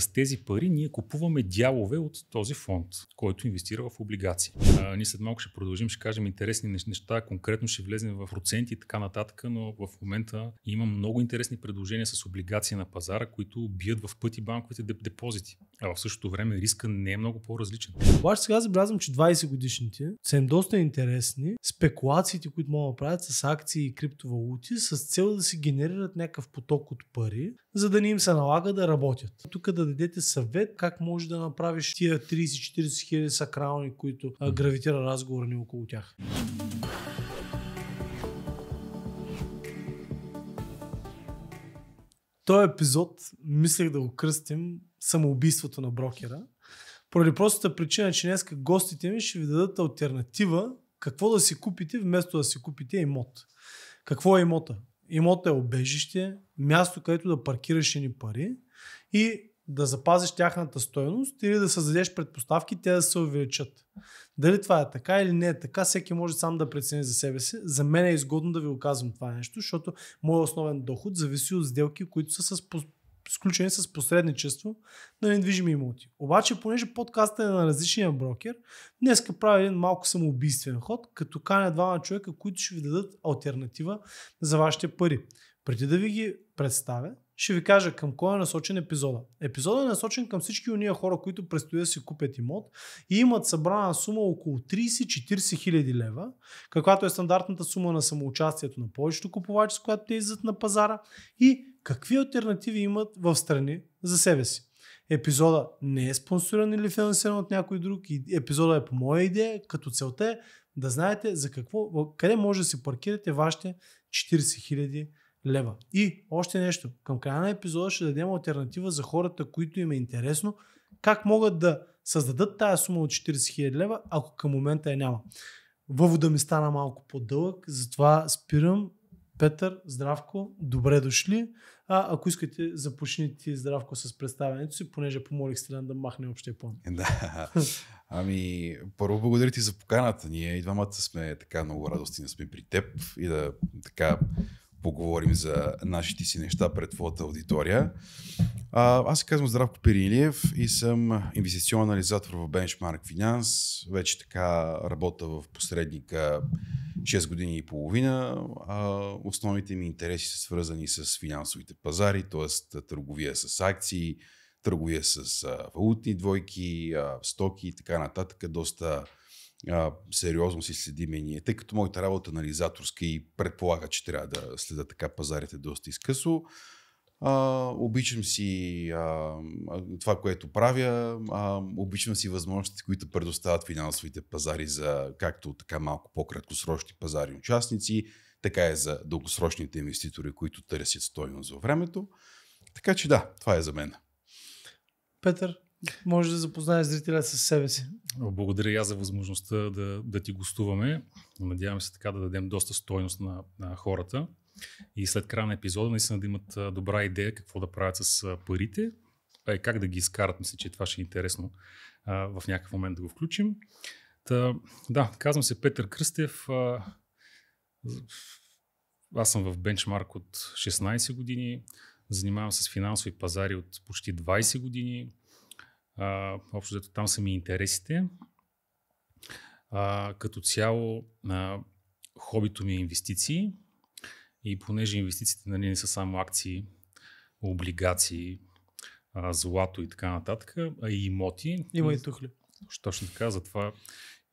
с тези пари ние купуваме дялове от този фонд, който инвестира в облигации. А, ние след малко ще продължим, ще кажем интересни неща, конкретно ще влезем в проценти и така нататък, но в момента има много интересни предложения с облигации на пазара, които бият в пъти банковите депозити. А в същото време риска не е много по-различен. Обаче сега забелязвам, че 20 годишните са им доста интересни. Спекулациите, които могат да правят с акции и криптовалути, с цел да си генерират някакъв поток от пари, за да не им се налага да работят. Тук да да дадете съвет как може да направиш тия 30-40 хиляди сакрални, които а, гравитира разговора ни около тях. Този епизод мислех да го кръстим самоубийството на брокера. Поради простата причина, че днес гостите ми ще ви дадат альтернатива какво да си купите, вместо да си купите имот. Какво е имота? Имота е обежище, място, където да паркираш ни пари и да запазиш тяхната стоеност или да създадеш предпоставки те да се увеличат. Дали това е така или не е така, всеки може сам да прецени за себе си. За мен е изгодно да ви оказвам това нещо, защото моят основен доход зависи от сделки, които са с сключени с посредничество на недвижими имоти. Обаче, понеже подкастът е на различния брокер, днеска правя един малко самоубийствен ход, като каня двама човека, които ще ви дадат альтернатива за вашите пари. Преди да ви ги представя, ще ви кажа към кой е насочен епизода. Епизодът е насочен към всички уния хора, които предстои да си купят имот и имат събрана сума около 30-40 хиляди лева, каквато е стандартната сума на самоучастието на повечето купувачи, с която те излизат на пазара и какви альтернативи имат в страни за себе си. Епизода не е спонсориран или финансиран от някой друг. Епизода е по моя идея, като целта е да знаете за какво, къде може да си паркирате вашите 40 хиляди лева лева. И още нещо. Към края на епизода ще дадем альтернатива за хората, които им е интересно, как могат да създадат тази сума от 40 000 лева, ако към момента я няма. Въвода ми стана малко по-дълъг, затова спирам. Петър, Здравко, добре дошли. А, ако искате, започнете Здравко с представянето си, понеже помолих Стелян да махне общия план. Да. Ами, първо благодаря ти за поканата. Ние и двамата сме така много радостни да сме при теб и да така поговорим за нашите си неща пред твоята аудитория. А, аз се казвам Здравко Перилиев и съм инвестиционен анализатор в Benchmark Finance. Вече така работя в посредника 6 години и половина. А, основните ми интереси са свързани с финансовите пазари, т.е. търговия с акции, търговия с а, валутни двойки, а, стоки и така нататък. Доста а, сериозно си следиме ние, тъй като моята работа е анализаторска и предполага, че трябва да следа така пазарите доста изкъсо. А, обичам си а, това, което правя, а, обичам си възможностите, които предоставят финансовите пазари за както така малко по-краткосрочни пазари участници, така и за дългосрочните инвеститори, които търсят стойност във времето. Така че да, това е за мен. Петър, може да запознаеш зрителя с себе си. Благодаря и аз за възможността да, да ти гостуваме. Надявам се така да дадем доста стойност на, на хората. И след края на епизода наистина да имат добра идея какво да правят с парите, а и как да ги изкарат. Мисля, че това ще е интересно а, в някакъв момент да го включим. Та, да, казвам се Петър Кръстев. А, аз съм в бенчмарк от 16 години. Занимавам се с финансови пазари от почти 20 години общо взето там са ми интересите. А, като цяло а, хобито ми е инвестиции и понеже инвестициите нали, не са само акции, облигации, а, злато и така нататък, а и имоти. Има и тухли. Точно така, затова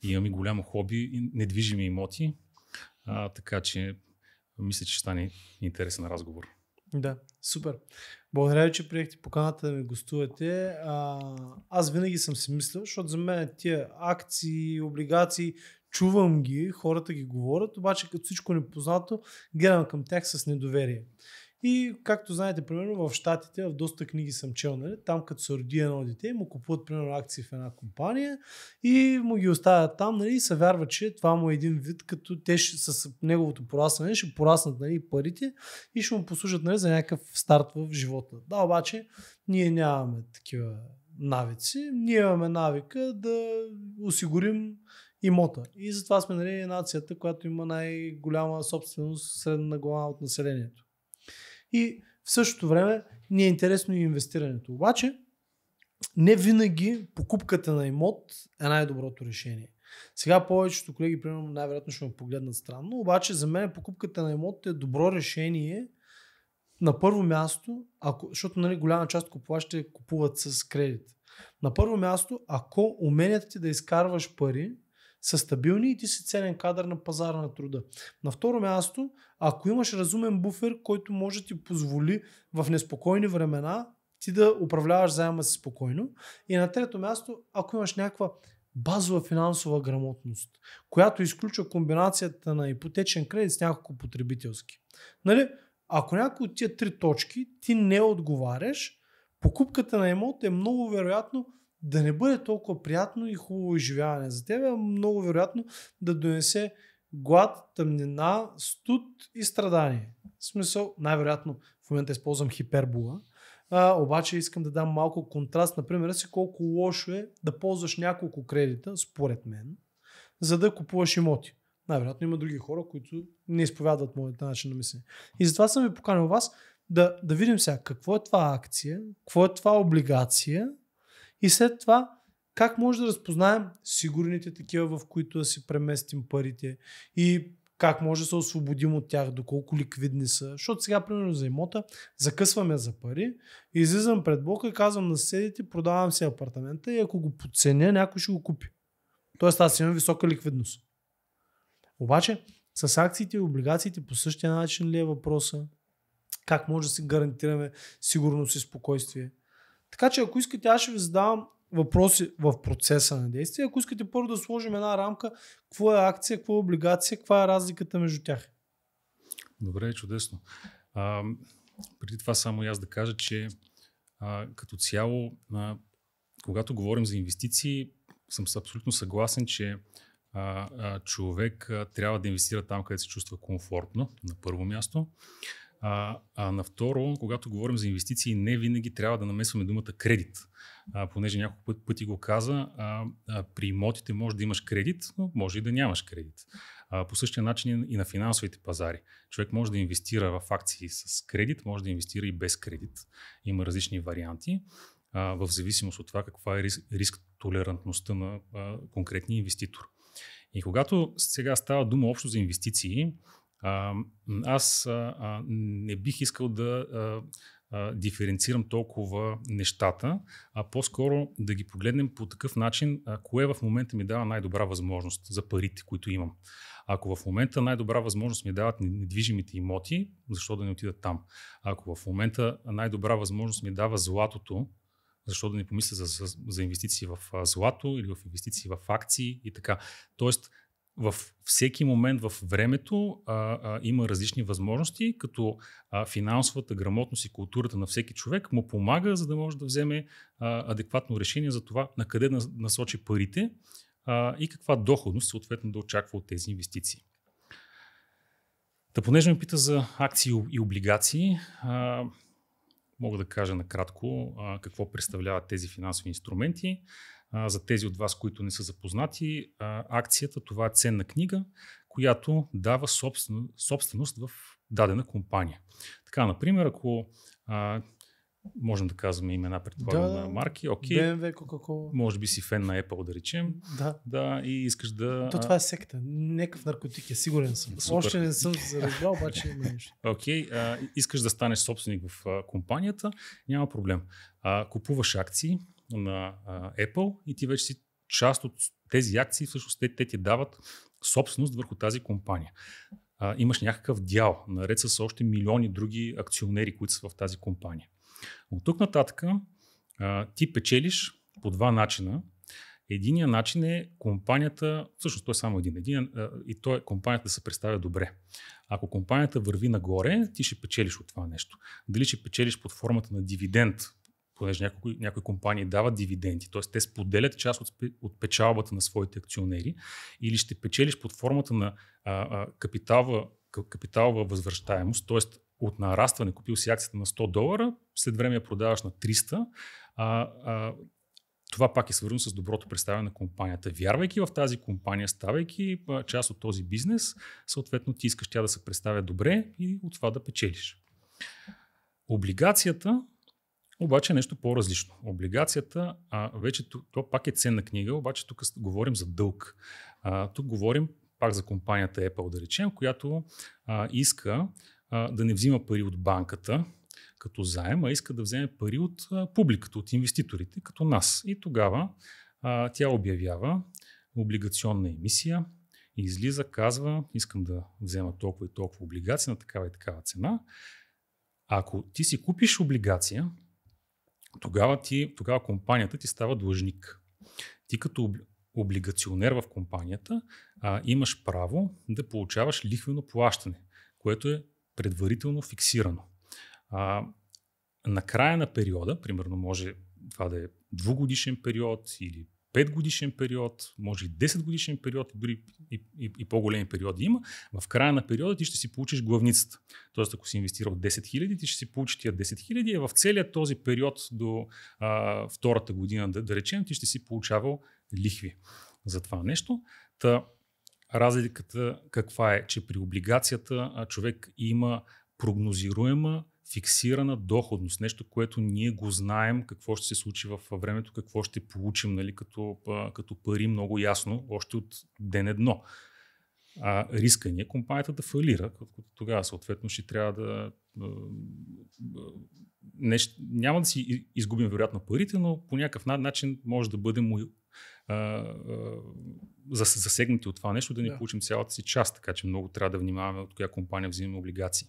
имам и голямо хоби, недвижими имоти, а, така че мисля, че ще стане интересен разговор. Да, супер. Благодаря ви, че приехте поканата да ми гостувате. А, аз винаги съм си мислил, защото за мен тия акции, облигации, чувам ги, хората ги говорят, обаче като всичко непознато, гледам към тях с недоверие. И както знаете, примерно в Штатите, в доста книги съм чел, нали? там като се роди едно дете, му купуват примерно акции в една компания и му ги оставят там нали? и се вярва, че това му е един вид, като те ще, с неговото порасване ще пораснат нали? парите и ще му послужат нали? за някакъв старт в живота. Да, обаче ние нямаме такива навици, ние имаме навика да осигурим имота. И затова сме нали, нацията, която има най-голяма собственост средна глава от населението. И в същото време ни е интересно и инвестирането. Обаче, не винаги покупката на имот е най-доброто решение. Сега повечето колеги, примерно, най-вероятно ще ме погледнат странно, обаче за мен покупката на имот е добро решение на първо място, ако, защото нали, голяма част от купуващите купуват с кредит. На първо място, ако уменията ти да изкарваш пари са стабилни и ти си ценен кадър на пазара на труда. На второ място, ако имаш разумен буфер, който може ти позволи в неспокойни времена ти да управляваш заема си спокойно. И на трето място, ако имаш някаква базова финансова грамотност, която изключва комбинацията на ипотечен кредит с няколко потребителски. Нали? Ако някои от тия три точки ти не отговаряш, покупката на имот е много вероятно да не бъде толкова приятно и хубаво изживяване за тебе а много вероятно да донесе глад, тъмнина, студ и страдание. В смисъл, най-вероятно в момента използвам хипербола, а, обаче искам да дам малко контраст, например, си колко лошо е да ползваш няколко кредита, според мен, за да купуваш имоти. Най-вероятно има други хора, които не изповядват моята начин на мислене. И затова съм ви поканил вас да, да видим сега какво е това акция, какво е това облигация, и след това, как може да разпознаем сигурните такива, в които да си преместим парите и как може да се освободим от тях, доколко ликвидни са. Защото сега, примерно за имота, закъсваме за пари, излизам пред блока и казвам на съседите, продавам си апартамента и ако го подценя, някой ще го купи. Тоест аз имам висока ликвидност. Обаче, с акциите и облигациите по същия начин ли е въпроса? Как може да си гарантираме сигурност и спокойствие? Така че ако искате, аз ще ви задавам въпроси в процеса на действие. Ако искате първо да сложим една рамка, какво е акция, какво е облигация, каква е разликата между тях. Добре, чудесно. А, преди това само и аз да кажа, че а, като цяло, а, когато говорим за инвестиции, съм абсолютно съгласен, че а, а, човек а, трябва да инвестира там, където се чувства комфортно, на първо място. А, а на второ, когато говорим за инвестиции, не винаги трябва да намесваме думата кредит. А, понеже няколко път, пъти го каза, а, а, при имотите може да имаш кредит, но може и да нямаш кредит. А, по същия начин и на финансовите пазари. Човек може да инвестира в акции с кредит, може да инвестира и без кредит. Има различни варианти а, в зависимост от това каква е риск, риск толерантността на а, конкретния инвеститор. И когато сега става дума общо за инвестиции, а, аз а, не бих искал да а, диференцирам толкова нещата, а по-скоро да ги погледнем по такъв начин, а, кое в момента ми дава най-добра възможност за парите, които имам. Ако в момента най-добра възможност ми дават недвижимите имоти, защо да не отидат там? Ако в момента най-добра възможност ми дава златото, защо да не помисля за, за, за инвестиции в злато или в инвестиции в акции и така. Тоест, във всеки момент в времето а, а, има различни възможности, като а, финансовата грамотност и културата на всеки човек му помага, за да може да вземе а, адекватно решение за това на къде насочи парите а, и каква доходност съответно да очаква от тези инвестиции. Та понеже ме пита за акции и облигации, а, мога да кажа накратко а, какво представляват тези финансови инструменти. А, за тези от вас, които не са запознати, а, акцията това е ценна книга, която дава собствен, собственост в дадена компания. Така, например, ако а, можем да казваме имена, предполагам, да, на марки. Окей. Okay. BMW, Coca-Cola. Може би си фен на Apple, да речем. Да. Да, и искаш да... То това е секта. Некъв наркотик е, сигурен съм. Супер. Още не съм заразвал, обаче има нещо. Окей, а, искаш да станеш собственик в а, компанията, няма проблем. А, купуваш акции, на Apple и ти вече си част от тези акции, всъщност те, те ти дават собственост върху тази компания. А, имаш някакъв дял, наред с още милиони други акционери, които са в тази компания. От тук нататък а, ти печелиш по два начина. Единия начин е компанията, всъщност той е само един, един а, и той е компанията да се представя добре. Ако компанията върви нагоре, ти ще печелиш от това нещо. Дали ще печелиш под формата на дивиденд понеже някои, някои компании дават дивиденти, т.е. те споделят част от, от печалбата на своите акционери, или ще печелиш под формата на а, а, капиталва, капиталва възвръщаемост, т.е. от нарастване, купил си акцията на 100 долара, след време я продаваш на 300, а, а, това пак е свързано с доброто представяне на компанията. Вярвайки в тази компания, ставайки част от този бизнес, съответно ти искаш тя да се представя добре и от това да печелиш. Облигацията обаче е нещо по-различно. Облигацията, а, вече това пак е ценна книга, обаче тук говорим за дълг. А, тук говорим пак за компанията Apple, да речем, която а, иска а, да не взима пари от банката като заем, а иска да вземе пари от а, публиката, от инвеститорите, като нас. И тогава а, тя обявява облигационна емисия, излиза, казва, искам да взема толкова и толкова облигация на такава и такава цена. ако ти си купиш облигация, тогава, ти, тогава компанията ти става длъжник. Ти като облигационер в компанията а, имаш право да получаваш лихвено плащане, което е предварително фиксирано. А, на края на периода, примерно може това да е двугодишен период или 5 годишен период, може и 10 годишен период, дори и, и, и по-големи периоди има, в края на периода ти ще си получиш главницата. Тоест, ако си инвестирал 10 000, ти ще си получиш тия 10 000, а в целия този период до а, втората година, да, да речем, ти ще си получавал лихви за това нещо. Та, разликата каква е, че при облигацията човек има прогнозируема фиксирана доходност, нещо, което ние го знаем какво ще се случи във времето, какво ще получим нали, като, като пари много ясно, още от ден едно. А риска ни е компанията да фалира, тогава съответно ще трябва да... Не, няма да си изгубим вероятно парите, но по някакъв начин може да бъдем засегнати от това нещо, да не да. получим цялата си част, така че много трябва да внимаваме от коя компания взимаме облигации.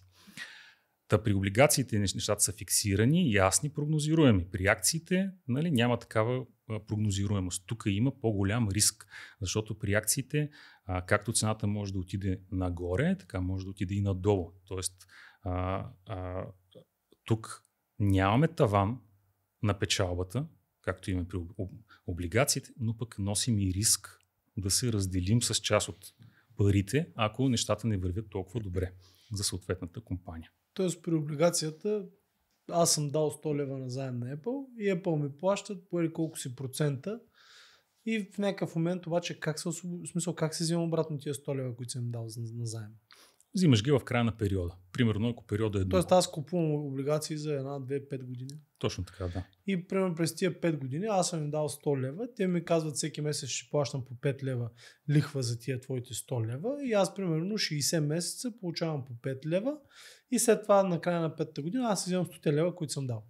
Та при облигациите нещата са фиксирани, ясни, прогнозируеми. При акциите нали, няма такава прогнозируемост. Тук има по-голям риск, защото при акциите, както цената може да отиде нагоре, така може да отиде и надолу. Тоест, а, а, тук нямаме таван на печалбата, както имаме при облигациите, но пък носим и риск да се разделим с част от парите, ако нещата не вървят толкова добре за съответната компания. Тоест при облигацията аз съм дал 100 лева на заем на Apple и Apple ми плащат по колко си процента и в някакъв момент обаче как се, в смисъл, как се взимам обратно тия 100 лева, които съм дал за, на заем? Взимаш ги в края на периода. Примерно, ако периода е. Тоест, аз купувам облигации за една, две, пет години. Точно така, да. И примерно през тия 5 години аз съм им дал 100 лева. Те ми казват всеки месец ще плащам по 5 лева лихва за тия твоите 100 лева. И аз примерно 60 месеца получавам по 5 лева и след това, на края на петата година, аз вземам 100 лева, които съм дал.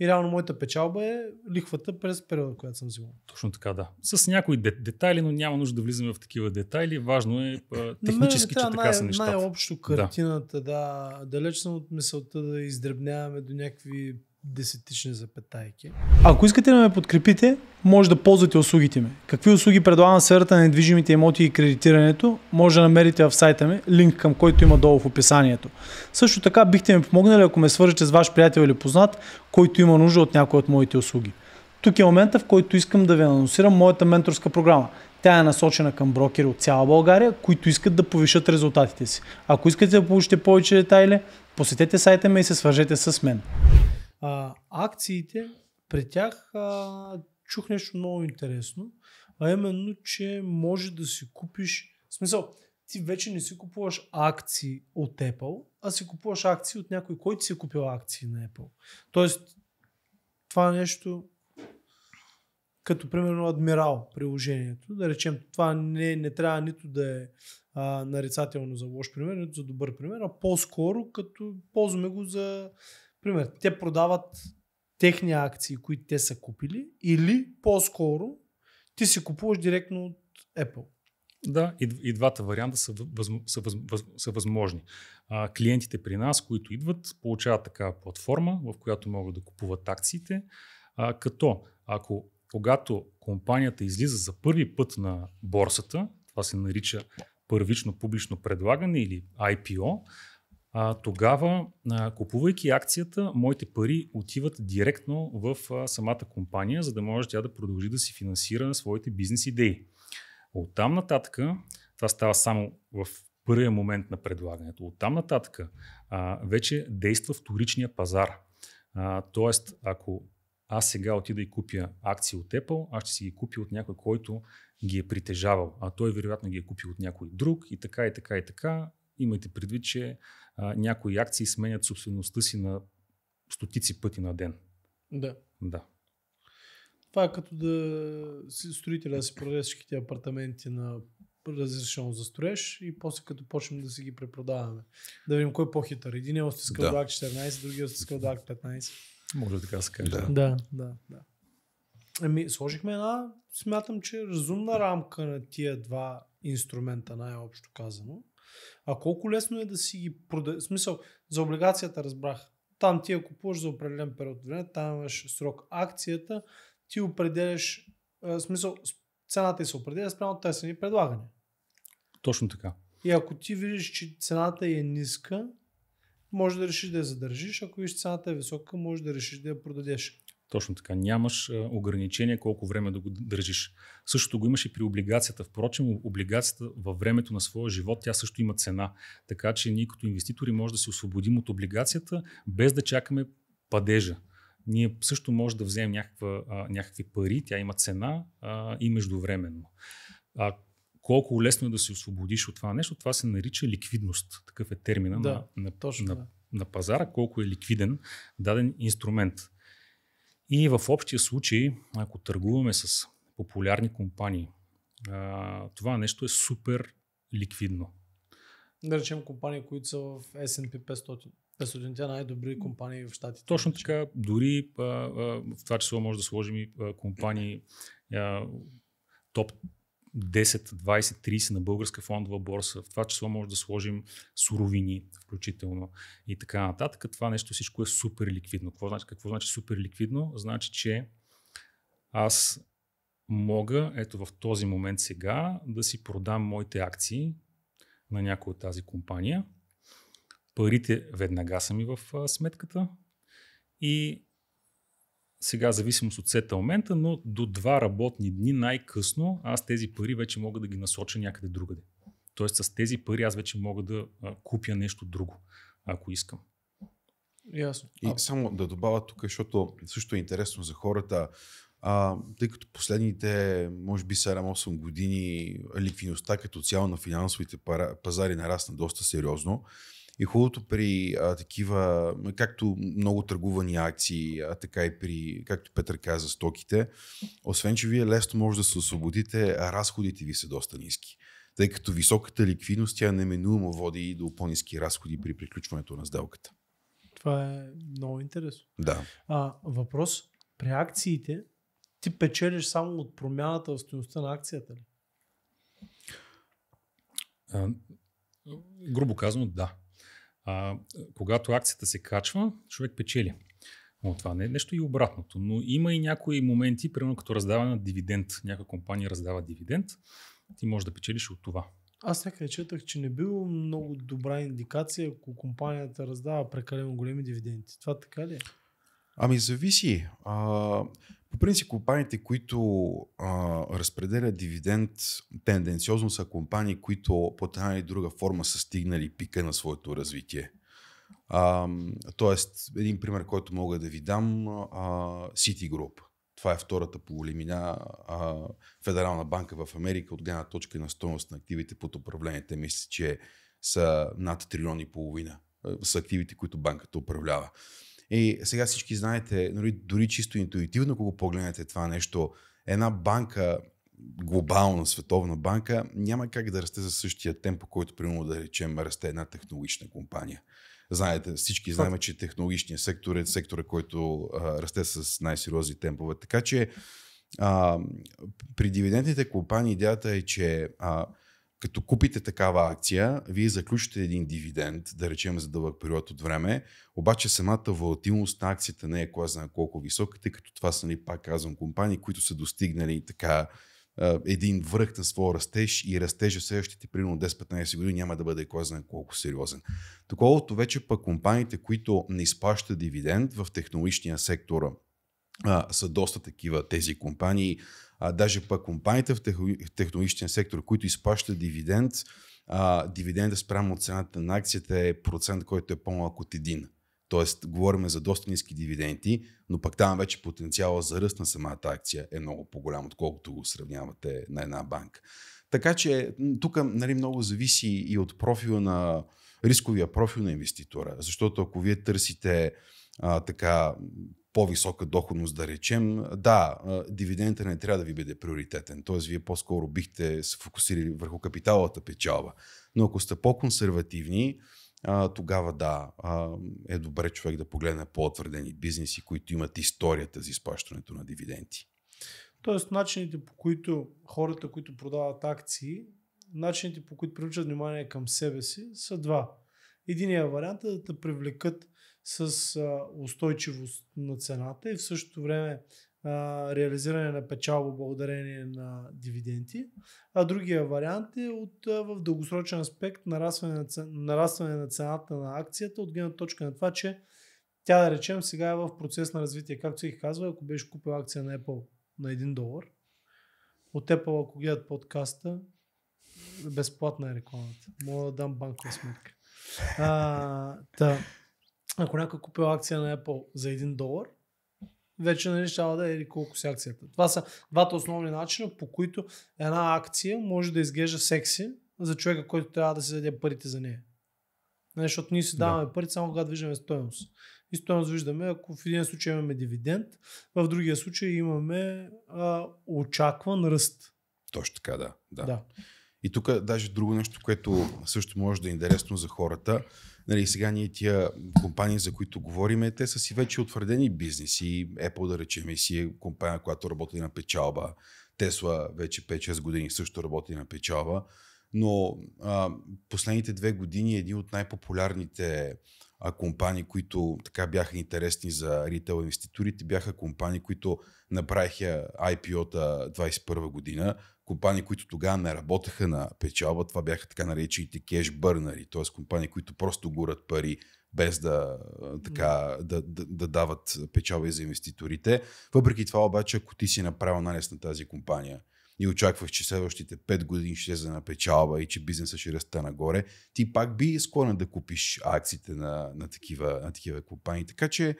И реално моята печалба е лихвата през периода, която съм взимал. Точно така, да. С някои детайли, но няма нужда да влизаме в такива детайли. Важно е а, технически, че така най- са нещата. Най-общо картината, да. да. Далеч съм от мисълта да издребняваме до някакви десетични запетайки. Ако искате да ме подкрепите, може да ползвате услугите ми. Какви услуги предлагам в сферата на недвижимите имоти и кредитирането, може да намерите в сайта ми, линк към който има долу в описанието. Също така бихте ми помогнали, ако ме свържете с ваш приятел или познат, който има нужда от някои от моите услуги. Тук е момента, в който искам да ви анонсирам моята менторска програма. Тя е насочена към брокери от цяла България, които искат да повишат резултатите си. Ако искате да получите повече детайли, посетете сайта ми и се свържете с мен. А, акциите, при тях а, чух нещо много интересно, а именно, че може да си купиш, в смисъл, ти вече не си купуваш акции от Apple, а си купуваш акции от някой, който си е купил акции на Apple. Тоест, това нещо, като примерно Адмирал приложението, да речем, това не, не трябва нито да е а, нарицателно за лош пример, нито за добър пример, а по-скоро като ползваме го за Пример, те продават техни акции, които те са купили, или по-скоро ти си купуваш директно от Apple. Да, и, и двата варианта са, въз, са, въз, въз, са възможни. А, клиентите при нас, които идват, получават такава платформа, в която могат да купуват акциите, а, като ако когато компанията излиза за първи път на борсата, това се нарича първично публично предлагане или IPO, а, тогава, а, купувайки акцията, моите пари отиват директно в а, самата компания, за да може тя да продължи да си финансира своите бизнес идеи. От там нататък, това става само в първия момент на предлагането, от там нататък а, вече действа вторичния пазар. А, тоест, ако аз сега отида и купя акции от Apple, аз ще си ги купя от някой, който ги е притежавал, а той вероятно ги е купил от някой друг и така и така и така Имайте предвид, че а, някои акции сменят собствеността си на стотици пъти на ден. Да. Да. Това е като да си строителя да си продаде всичките апартаменти на разрешено за строеж и после като почнем да си ги препродаваме. Да видим кой е по-хитър. Един е остискал да. до 14, другия е остискал до 15. Може така се каже. Да, да, да. да. Ами, сложихме една, смятам, че разумна рамка на тия два инструмента, най-общо казано. А колко лесно е да си ги продаде? Смисъл, за облигацията разбрах. Там ти я купуваш за определен период от време, там имаш срок. Акцията ти определяш, в смисъл, цената ти се определя спрямо търсени предлагане. Точно така. И ако ти видиш, че цената е ниска, може да решиш да я задържиш. Ако виж цената е висока, може да решиш да я продадеш. Точно така. Нямаш е, ограничение колко време да го държиш. Същото го имаш и при облигацията. Впрочем, облигацията във времето на своя живот, тя също има цена. Така че ние като инвеститори може да се освободим от облигацията, без да чакаме падежа ние също може да вземем някаква, а, някакви пари, тя има цена а, и междувременно. А, колко лесно е да се освободиш от това нещо, това се нарича ликвидност. Такъв е термина да, на, на, точно, на, да. на пазара, колко е ликвиден даден инструмент. И в общия случай, ако търгуваме с популярни компании, а, това нещо е супер ликвидно. Да речем компании, които са в S&P 500. 500 най-добри компании в щатите. Точно така, дори а, а, в това число може да сложим и а, компании а, топ 10, 20, 30 на българска фондова борса. В това число може да сложим суровини, включително и така нататък. Това нещо всичко е супер ликвидно. Какво значи, какво значи супер ликвидно? Значи, че аз мога, ето в този момент сега, да си продам моите акции на някоя от тази компания. Парите веднага са ми в сметката и сега зависимост от сетълмента, но до два работни дни най-късно аз тези пари вече мога да ги насоча някъде другаде. Тоест с тези пари аз вече мога да купя нещо друго, ако искам. Ясно. И а... само да добавя тук, защото също е интересно за хората, а, тъй като последните, може би 7-8 години, ликвидността като цяло на финансовите пара, пазари нарасна доста сериозно. И хубавото при а, такива, както много търгувани акции, а така и при, както Петър каза, стоките, освен, че вие лесно може да се освободите, а разходите ви са доста ниски. Тъй като високата ликвидност тя неминуемо води и до по-низки разходи при приключването на сделката. Това е много интересно. Да. А, въпрос. При акциите ти печелиш само от промяната в стоеността на акцията ли? А, грубо казано, да а, когато акцията се качва, човек печели. Но това не е нещо и обратното. Но има и някои моменти, примерно като раздаване на дивиденд. Някоя компания раздава дивиденд, ти можеш да печелиш от това. Аз някъде четах, че не било много добра индикация, ако компанията раздава прекалено големи дивиденти. Това така ли е? Ами зависи. А, по принцип, компаниите, които а, разпределят дивиденд, тенденциозно са компании, които по една или друга форма са стигнали пика на своето развитие. А, тоест, един пример, който мога да ви дам, а, Citigroup. Това е втората по големина федерална банка в Америка от гледна точка на стоеност на активите под управление. мисля, че са над трилиони и половина с активите, които банката управлява. И сега всички знаете, дори, нали, дори чисто интуитивно, когато погледнете това нещо, една банка, глобална световна банка, няма как да расте за същия темп, който, примерно, да речем, расте една технологична компания. Знаете, всички знаем, че технологичният сектор е сектора, който а, расте с най-сериозни темпове. Така че а, при дивидендните компании идеята е, че а, като купите такава акция, вие заключите един дивиденд, да речем за дълъг период от време, обаче самата волатилност на акцията не е кой знае колко висока, тъй като това са, нали, пак казвам, компании, които са достигнали така един връх на своя растеж и растежа следващите примерно 10-15 години няма да бъде кой знае колко сериозен. Таковато вече пък компаниите, които не изплащат дивиденд в технологичния сектор, са доста такива тези компании а, даже пък компаниите в технологичния сектор, които изплащат дивиденд, а, дивиденда спрямо от цената на акцията е процент, който е по-малък от един. Тоест, говорим за доста ниски дивиденти, но пък там вече потенциала за ръст на самата акция е много по-голям, отколкото го сравнявате на една банка. Така че тук нали, много зависи и от профила на рисковия профил на инвеститора, защото ако вие търсите а, така по-висока доходност, да речем, да, дивидента не трябва да ви бъде приоритетен. Т.е. вие по-скоро бихте се фокусирали върху капиталата печалба. Но ако сте по-консервативни, тогава да, е добре човек да погледне по-отвърдени бизнеси, които имат историята за изплащането на дивиденти. Тоест, начините по които хората, които продават акции, начините по които привличат внимание към себе си, са два. Единият вариант е да те привлекат с а, устойчивост на цената и в същото време а, реализиране на печалба благодарение на дивиденти. А другия вариант е от, а, в дългосрочен аспект нарастване на, цен, нарастване на цената на акцията от гледна точка на това, че тя да речем сега е в процес на развитие. Както си казва, ако беше купил акция на Apple на 1 долар, от Apple, ако гледат подкаста, безплатна е рекламата. Мога да дам банкова сметка. А, та, ако някой купил акция на Apple за 1 долар, вече нали, ще да е колко си акцията. Това са двата основни начина, по които една акция може да изглежда секси за човека, който трябва да се даде парите за нея. Нали, защото ние си даваме да. пари само когато виждаме стоеност. И стоеност виждаме, ако в един случай имаме дивиденд, в другия случай имаме а, очакван ръст. Точно така, да. да. да. И тук даже друго нещо, което също може да е интересно за хората Нали, сега ние тия компании, за които говориме, те са си вече утвърдени бизнеси. Apple, да речем, и си е компания, която работи на печалба. Тесла вече 5-6 години също работи на печалба. Но а, последните две години е един от най-популярните а, компании, които така бяха интересни за ритейл инвеститорите, бяха компании, които направиха IPO-та 21 година, компании, които тогава не работеха на печалба, това бяха така наречените кеш бърнари, т.е. компании, които просто горят пари без да, така, да, да, да дават печалба за инвеститорите. Въпреки това обаче, ако ти си направил нанес на тази компания и очакваш, че следващите 5 години ще се печалба и че бизнесът ще расте нагоре, ти пак би склонен да купиш акциите на, на, такива, на такива компании. Така че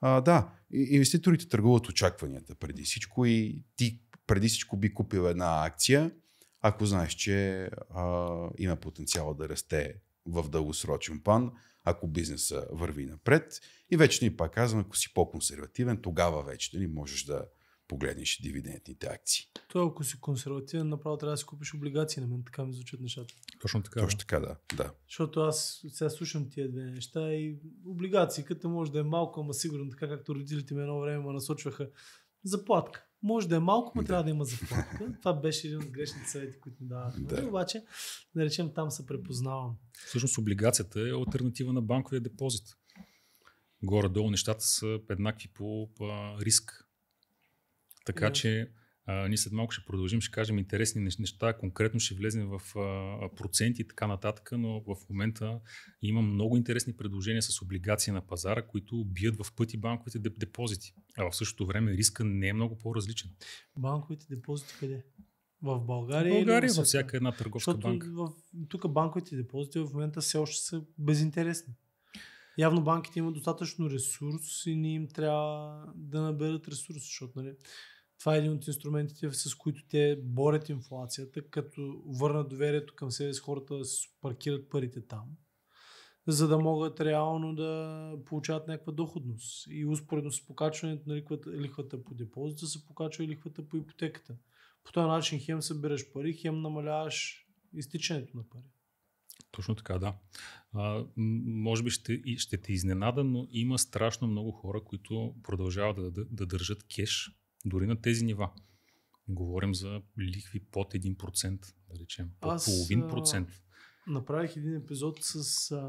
а, да, инвеститорите търгуват очакванията преди всичко и ти преди всичко би купил една акция, ако знаеш, че а, има потенциала да расте в дългосрочен план, ако бизнеса върви напред. И вече ни пак казвам, ако си по-консервативен, тогава вече нали, можеш да погледнеш дивидендните акции. То ако си консервативен, направо трябва да си купиш облигации. На мен така ми звучат нещата. Точно така. Точно така, да. да. Защото аз сега слушам тия две неща и като може да е малко, ама сигурно така, както родителите ми едно време ме насочваха заплатка може да е малко, но трябва да има заплатка. Това беше един от грешните съвети, които ми дават Да. Нали, обаче, да речем, там се препознавам. Всъщност облигацията е альтернатива на банковия депозит. Горе-долу нещата са еднакви по, по риск. Така yeah. че а, ние след малко ще продължим, ще кажем интересни неща, конкретно ще влезем в а, проценти и така нататък, но в момента има много интересни предложения с облигации на пазара, които бият в пъти банковите депозити. А в същото време риска не е много по-различен. Банковите депозити къде? В България. В България, във всяка една търговска Защото банка. В, тук банковите депозити в момента все още са безинтересни. Явно банките имат достатъчно ресурс и не им трябва да наберат ресурс, защото нали, това е един от инструментите, с които те борят инфлацията, като върнат доверието към себе с хората да се паркират парите там, за да могат реално да получават някаква доходност. И успоредно с покачването на лихвата, лихвата по депозита се покачва и лихвата по ипотеката. По този начин хем събираш пари, хем намаляваш изтичането на пари. Точно така, да. А, може би ще, ще те изненада, но има страшно много хора, които продължават да, да, да държат кеш дори на тези нива. Говорим за лихви под 1%, да речем, под Аз, половин процент. Направих един епизод с а,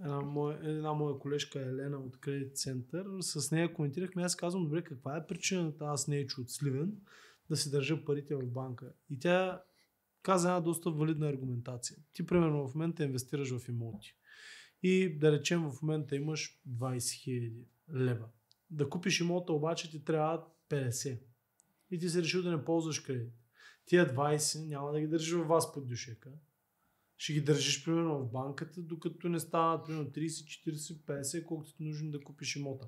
една, моя, една моя колежка Елена от Кредит Център. С нея коментирахме. Аз казвам, добре, каква е причината аз не е чу от Сливен да си държа парите в банка? И тя каза една доста валидна аргументация. Ти, примерно, в момента инвестираш в имоти. И да речем, в момента имаш 20 000 лева да купиш имота, обаче ти трябва 50. И ти си решил да не ползваш кредит. Тия 20 няма да ги държи във вас под душека. Ще ги държиш примерно в банката, докато не станат примерно 30, 40, 50, колкото ти е нужно да купиш имота.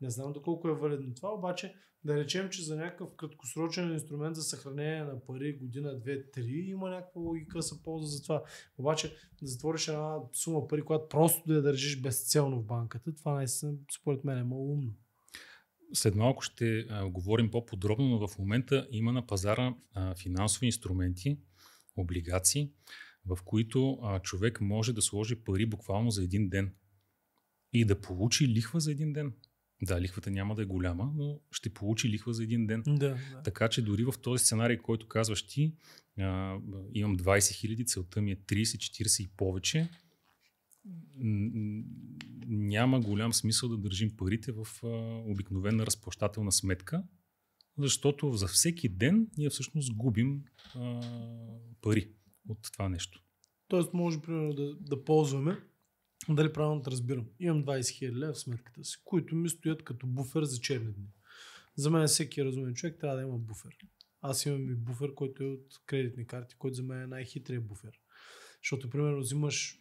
Не знам доколко е валидно това, обаче да речем, че за някакъв краткосрочен инструмент за съхранение на пари година, две, три, има някаква логика се полза за това. Обаче да затвориш една сума пари, която просто да я държиш безцелно в банката, това наистина според мен е умно. След малко ще а, говорим по-подробно, но в момента има на пазара а, финансови инструменти, облигации, в които а, човек може да сложи пари буквално за един ден и да получи лихва за един ден. Да, лихвата няма да е голяма, но ще получи лихва за един ден. Да, да. Така че дори в този сценарий, който казваш ти, а, имам 20 хиляди, целта ми е 30, 40 и повече, няма голям смисъл да държим парите в обикновена разплащателна сметка, защото за всеки ден ние всъщност губим а, пари от това нещо. Тоест може примерно да, да ползваме, дали правилно да разбирам, имам 20 000 лева в сметката си, които ми стоят като буфер за черни дни. За мен всеки разумен човек трябва да има буфер. Аз имам и буфер, който е от кредитни карти, който за мен е най-хитрият буфер. Защото, примерно, взимаш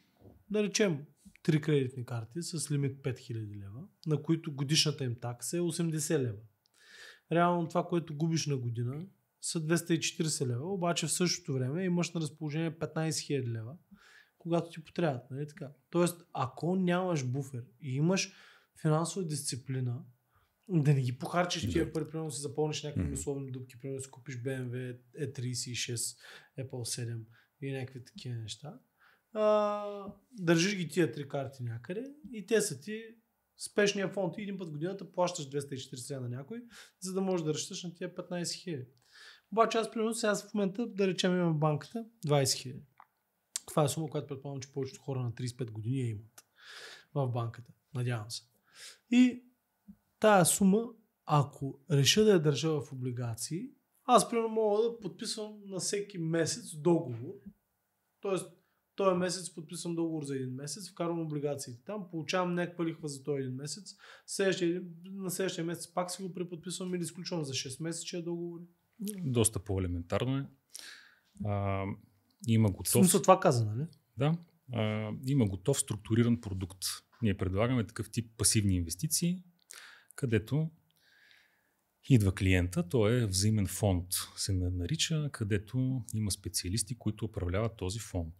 да речем, три кредитни карти с лимит 5000 лева, на които годишната им такса е 80 лева. Реално това, което губиш на година, са 240 лева, обаче в същото време имаш на разположение 15 000 лева, когато ти потребят. Нали така? Тоест, ако нямаш буфер и имаш финансова дисциплина, да не ги похарчиш тия пари, примерно си запълниш някакви mm-hmm. условни дупки, примерно си купиш BMW E36, е Apple 7 и някакви такива неща, а, държиш ги тия три карти някъде и те са ти спешния фонд. И един път в годината плащаш 240 на някой, за да можеш да разчиташ на тия 15 хиляди. Обаче аз примерно сега в момента, да речем, имам в банката 20 хиляди. Това е сума, която предполагам, че повечето хора на 35 години я имат в банката. Надявам се. И тая сума, ако реша да я държа в облигации, аз примерно мога да подписвам на всеки месец договор. Тоест, този е месец подписвам договор за един месец, вкарвам облигациите там, получавам някаква лихва за този един месец, следващия, на следващия месец пак си го преподписвам или изключвам за 6 месеца договори. Доста по-елементарно е. А, има готов... В смисъл това каза, нали? Да. А, има готов структуриран продукт. Ние предлагаме такъв тип пасивни инвестиции, където идва клиента, той е взаимен фонд, се нарича, където има специалисти, които управляват този фонд.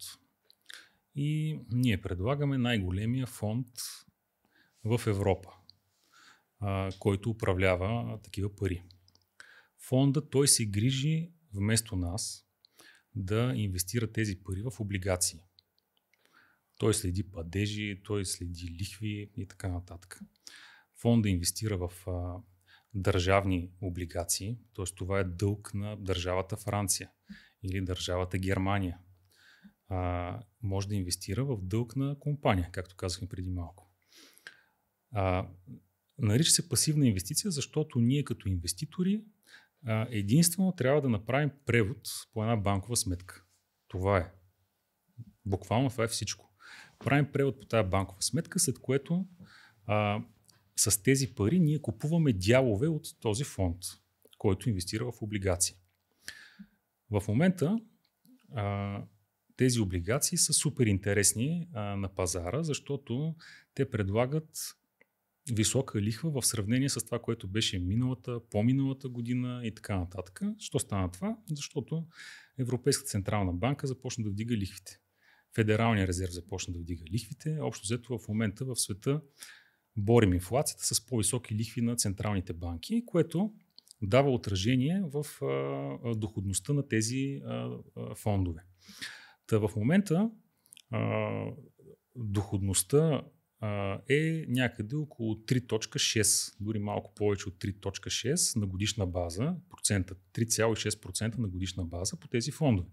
И ние предлагаме най-големия фонд в Европа, а, който управлява такива пари. Фонда той се грижи вместо нас да инвестира тези пари в облигации. Той следи падежи, той следи лихви и така нататък. Фонда инвестира в а, държавни облигации, т.е. това е дълг на държавата Франция или държавата Германия а, може да инвестира в дълг на компания, както казахме преди малко. А, нарича се пасивна инвестиция, защото ние като инвеститори а, единствено трябва да направим превод по една банкова сметка. Това е. Буквално това е всичко. Правим превод по тази банкова сметка, след което а, с тези пари ние купуваме дялове от този фонд, който инвестира в облигации. В момента а, тези облигации са супер интересни а, на пазара, защото те предлагат висока лихва в сравнение с това, което беше миналата, по-миналата година и така нататък. Що стана това? Защото Европейската централна банка започна да вдига лихвите. Федералния резерв започна да вдига лихвите. Общо взето в момента в света борим инфлацията с по-високи лихви на централните банки, което дава отражение в а, доходността на тези а, а, фондове. Та в момента а, доходността а, е някъде около 3.6, дори малко повече от 3.6 на годишна база, процента, 3,6% на годишна база по тези фондове.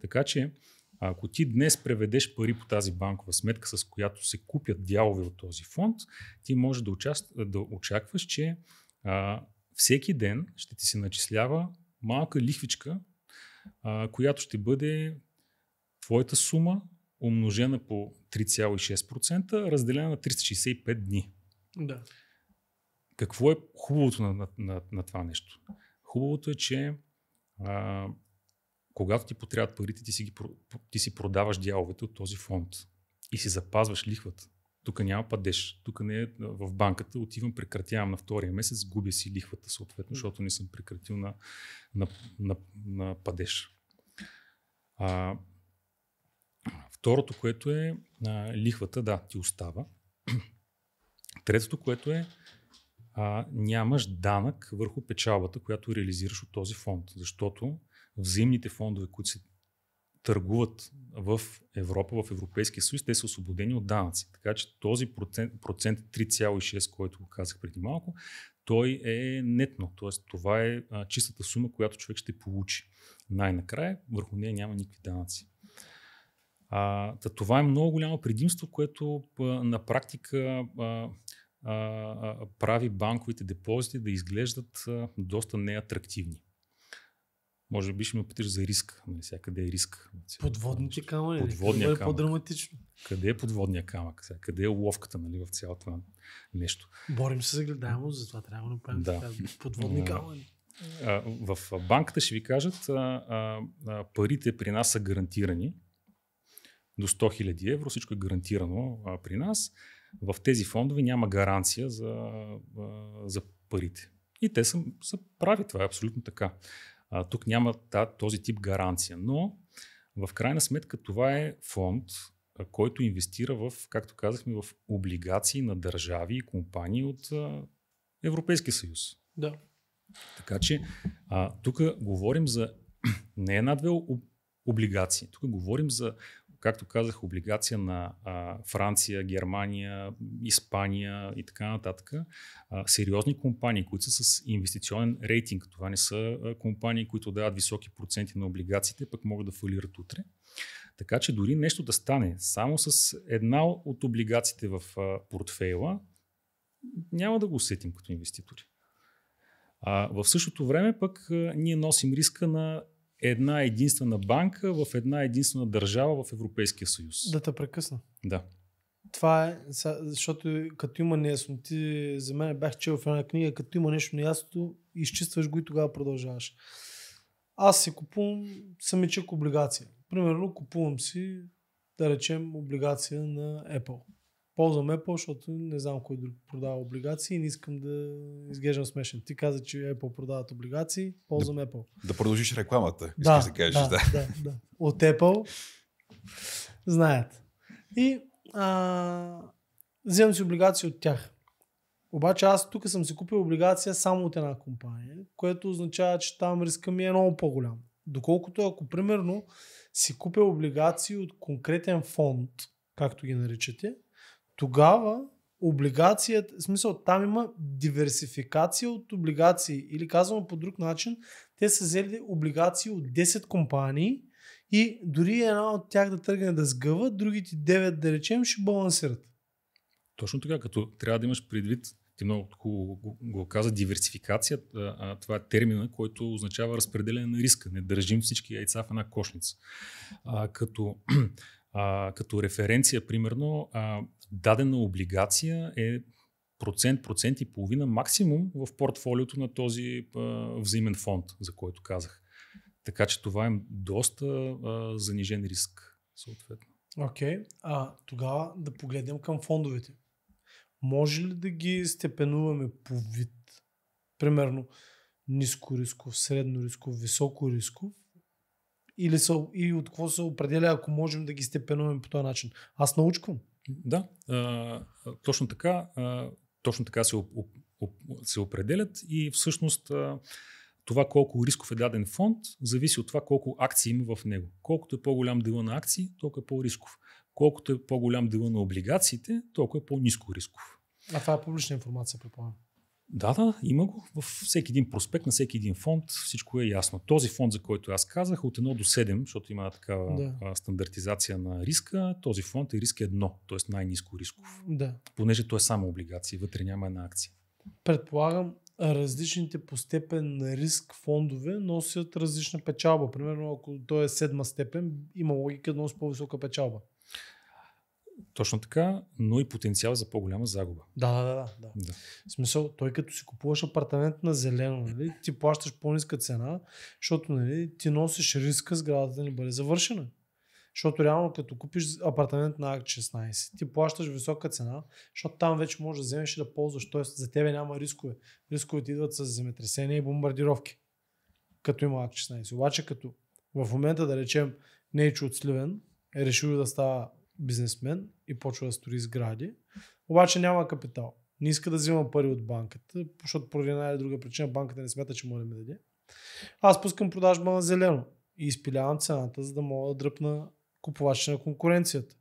Така че, ако ти днес преведеш пари по тази банкова сметка, с която се купят дялове от този фонд, ти може да, участ... да очакваш, че а, всеки ден ще ти се начислява малка лихвичка, а, която ще бъде твоята сума умножена по 3,6% разделена на 365 дни. Да. Какво е хубавото на, на, на, на това нещо? Хубавото е, че а, когато ти потребват парите, ти си, ги, ти си продаваш дяловете от този фонд и си запазваш лихвата. Тук няма падеж. Тук не е в банката. Отивам, прекратявам на втория месец, губя си лихвата съответно, защото не съм прекратил на, на, на, на падеж. А, Второто, което е а, лихвата, да, ти остава. Третото, което е а, нямаш данък върху печалбата, която реализираш от този фонд, защото взаимните фондове, които се търгуват в Европа, в Европейския съюз, те са освободени от данъци. Така че този процент, процент 3,6, е който го казах преди малко, той е нетно. Тоест, това е а, чистата сума, която човек ще получи. Най-накрая върху нея няма никакви данъци. А, да, това е много голямо предимство, което а, на практика а, а, прави банковите депозити да изглеждат а, доста неатрактивни. Може би ще ме питаш за риск. Всякъде нали, е риск. Подводните значи, камъни. Нали? Подводния е камък. е по-драматично. Къде е подводния камък? Сега? Къде е ловката нали, в цялото нещо? Борим се за гледаемост, затова трябва да направим да. подводни камъни. В банката ще ви кажат, а, а, парите при нас са гарантирани до 100 000 евро, всичко е гарантирано а, при нас. В тези фондове няма гаранция за, а, за парите. И те са, са прави, това е абсолютно така. А, тук няма та, този тип гаранция, но в крайна сметка това е фонд, а, който инвестира в, както казахме, в облигации на държави и компании от а, Европейския съюз. Да. Така че тук говорим за не една-две облигации. Тук говорим за както казах, облигация на а, Франция, Германия, Испания и така нататък. А, сериозни компании, които са с инвестиционен рейтинг. Това не са а, компании, които дават високи проценти на облигациите, пък могат да фалират утре. Така че дори нещо да стане само с една от облигациите в а, портфейла, няма да го усетим като инвеститори. А, в същото време пък а, ние носим риска на една единствена банка в една единствена държава в Европейския съюз. Да те прекъсна. Да. Това е, защото като има неясноти, за мен бях чел в една книга, като има нещо неясно, изчистваш го и тогава продължаваш. Аз си купувам самичък облигация. Примерно купувам си, да речем, облигация на Apple. Ползвам Apple, защото не знам кой друг продава облигации и не искам да изглеждам смешен. Ти каза, че Apple продават облигации, ползвам да, Apple. Да продължиш рекламата, искаш да, да кажеш. Да, да. да, да. От Apple знаят. И а, вземам си облигации от тях. Обаче аз тук съм си купил облигация само от една компания, което означава, че там риска ми е много по-голям. Доколкото ако примерно си купя облигации от конкретен фонд, както ги наричате, тогава облигацията, в смисъл там има диверсификация от облигации или казвам по друг начин, те са взели облигации от 10 компании и дори една от тях да тръгне да сгъва, другите 9 да речем ще балансират. Точно така, като трябва да имаш предвид, ти много хубаво го, го каза, диверсификация, а, това е термина, който означава разпределение на риска. Не държим всички яйца в една кошница. А, като а, като референция, примерно, а, дадена облигация е процент, процент и половина максимум в портфолиото на този а, взаимен фонд, за който казах. Така че това е доста а, занижен риск, съответно. Окей, okay. а тогава да погледнем към фондовете. Може ли да ги степенуваме по вид? Примерно ниско рисков, средно рисков, високо рисков или са, и от какво се определя, ако можем да ги степенуваме по този начин. Аз научвам. Да, а, точно така. А, точно така се, оп, оп, се определят и всъщност а, това колко рисков е даден фонд зависи от това колко акции има в него. Колкото е по-голям дела на акции, толкова е по-рисков. Колкото е по-голям дела на облигациите, толкова е по-низко рисков. А това е публична информация, предполагам. Да, да, има го. Във всеки един проспект, на всеки един фонд, всичко е ясно. Този фонд, за който аз казах, е от 1 до 7, защото има такава да. стандартизация на риска, този фонд е риск 1, т.е. най-низко рисков. Да. Понеже той е само облигации, вътре няма една акция. Предполагам, различните по степен на риск фондове носят различна печалба. Примерно, ако той е седма степен, има логика да носи по-висока печалба. Точно така, но и потенциал за по-голяма загуба. Да, да, да. да. да. В смисъл, той като си купуваш апартамент на зелено, нали, ти плащаш по-ниска цена, защото нали, ти носиш риска сградата да не бъде завършена. Защото реално като купиш апартамент на акт 16, ти плащаш висока цена, защото там вече можеш да вземеш и да ползваш. Т.е. за тебе няма рискове. Рисковете идват с земетресения и бомбардировки, като има акт 16. Обаче като в момента да речем Нейчо от Сливен е решил да става бизнесмен и почва да строи сгради, обаче няма капитал. Не иска да взима пари от банката, защото поради една или друга причина банката не смята, че може да ми даде. Аз пускам продажба на зелено и изпилявам цената, за да мога да дръпна купувача на конкуренцията.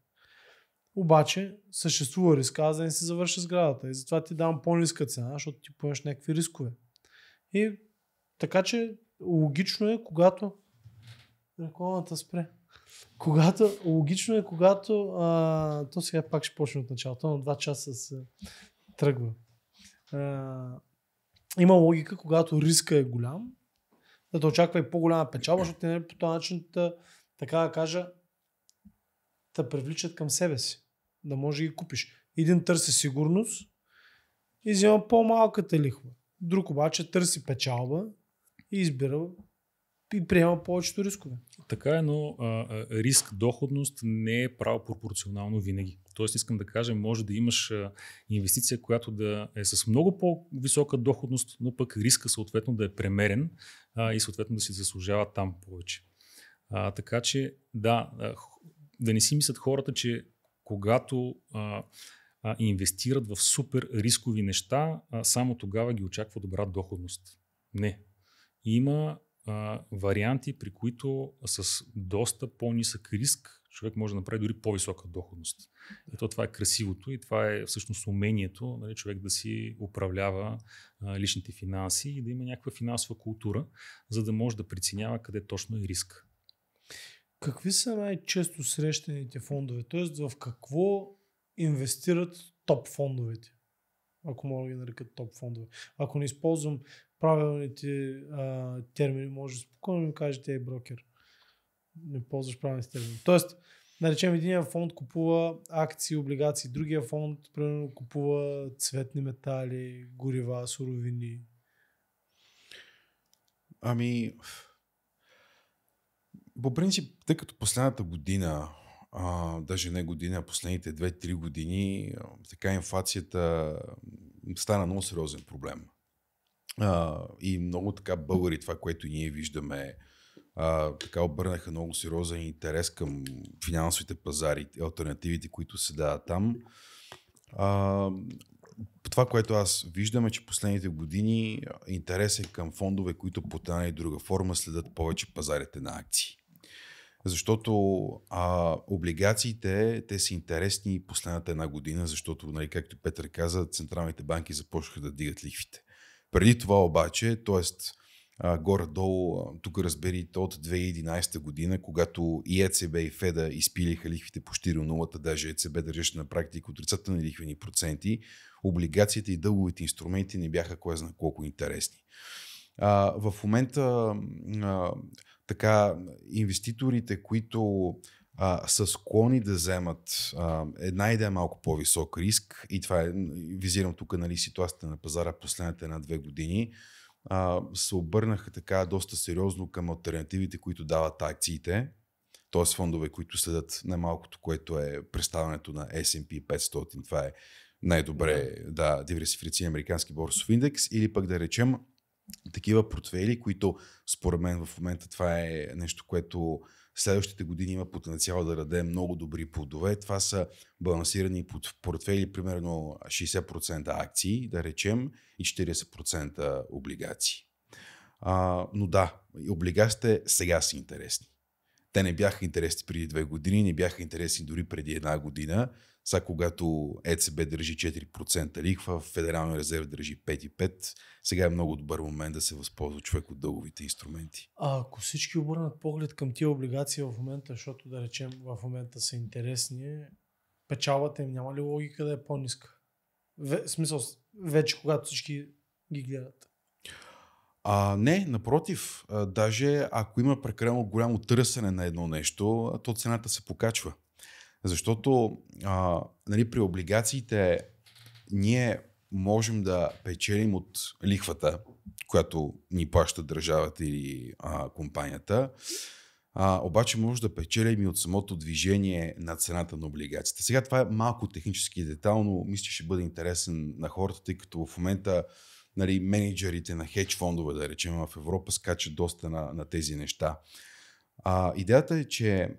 Обаче съществува риск аз да не се завърши сградата и затова ти давам по-ниска цена, защото ти поемаш някакви рискове. И така че логично е, когато рекламата спре. Когато, логично е, когато, а, то сега пак ще почне от началото, но два часа се тръгва. А, има логика, когато риска е голям, да те очаква и по-голяма печалба, защото те нали, по този начин, да, така да кажа, да привличат към себе си. Да може да ги купиш. Един търси сигурност и взема по-малката лихва. Друг обаче търси печалба и избира и приема повечето рискове. Така е, но а, риск доходност не е право пропорционално винаги. Тоест искам да кажа, може да имаш а, инвестиция, която да е с много по-висока доходност, но пък риска съответно да е премерен а, и съответно да си заслужава там повече. А, така че да, а, да не си мислят хората, че когато а, а, инвестират в супер рискови неща, а, само тогава ги очаква добра доходност. Не. Има варианти, при които с доста по-нисък риск човек може да направи дори по-висока доходност. И то това е красивото и това е всъщност умението нали, човек да си управлява а, личните финанси и да има някаква финансова култура, за да може да преценява къде точно е риск. Какви са най-често срещаните фондове? Тоест в какво инвестират топ фондовете? Ако мога да ги нарека топ фондове. Ако не използвам правилните а, термини, може спокойно да кажете е брокер. Не ползваш правилните термини. Тоест, наречем, един фонд купува акции, облигации, другия фонд, примерно, купува цветни метали, горива, суровини. Ами, по принцип, тъй като последната година, а, даже не година, а последните 2-3 години, така инфлацията стана много сериозен проблем. А, и много така българи, това, което ние виждаме, а, така обърнаха много сериозен интерес към финансовите пазари, альтернативите, които се дават там. А, това, което аз виждаме, че последните години интерес е към фондове, които по една и друга форма следят повече пазарите на акции. Защото а, облигациите, те са интересни последната една година, защото, нали, както Петър каза, централните банки започнаха да дигат лихвите. Преди това обаче, т.е. горе-долу, тук разберите от 2011 година, когато и ЕЦБ и ФЕДА изпилиха лихвите почти до нулата, даже ЕЦБ държеше на практика отрицателни лихвени проценти, облигациите и дълговите инструменти не бяха кое знае колко интересни. А, в момента а, така инвеститорите, които а, са склонни да вземат а, една идея малко по-висок риск и това е, визирам тук нали, ситуацията на пазара последните една-две години, а, се обърнаха така доста сериозно към альтернативите, които дават акциите, т.е. фондове, които следят най-малкото, което е представянето на S&P 500, това е най-добре да, да американски борсов индекс или пък да речем такива портфели, които според мен в момента това е нещо, което следващите години има потенциал да даде много добри плодове. Това са балансирани под портфели, примерно 60% акции, да речем, и 40% облигации. А, но да, облигациите сега са интересни. Те не бяха интересни преди две години, не бяха интересни дори преди една година. Сега, когато ЕЦБ държи 4% лихва, Федералния резерв държи 5,5, сега е много добър момент да се възползва човек от дълговите инструменти. А ако всички обърнат поглед към тия облигации в момента, защото да речем в момента са интересни, печалбата им няма ли логика да е по-ниска? В смисъл, вече когато всички ги гледат. А, не, напротив, а, даже ако има прекалено голямо търсене на едно нещо, то цената се покачва. Защото а, нали, при облигациите ние можем да печелим от лихвата, която ни плаща държавата или а, компанията. А, обаче може да печелим и от самото движение на цената на облигацията. Сега това е малко технически детал, но мисля, че ще бъде интересен на хората, тъй като в момента нали, менеджерите на хедж фондове, да речем, в Европа скачат доста на, на тези неща. А, идеята е, че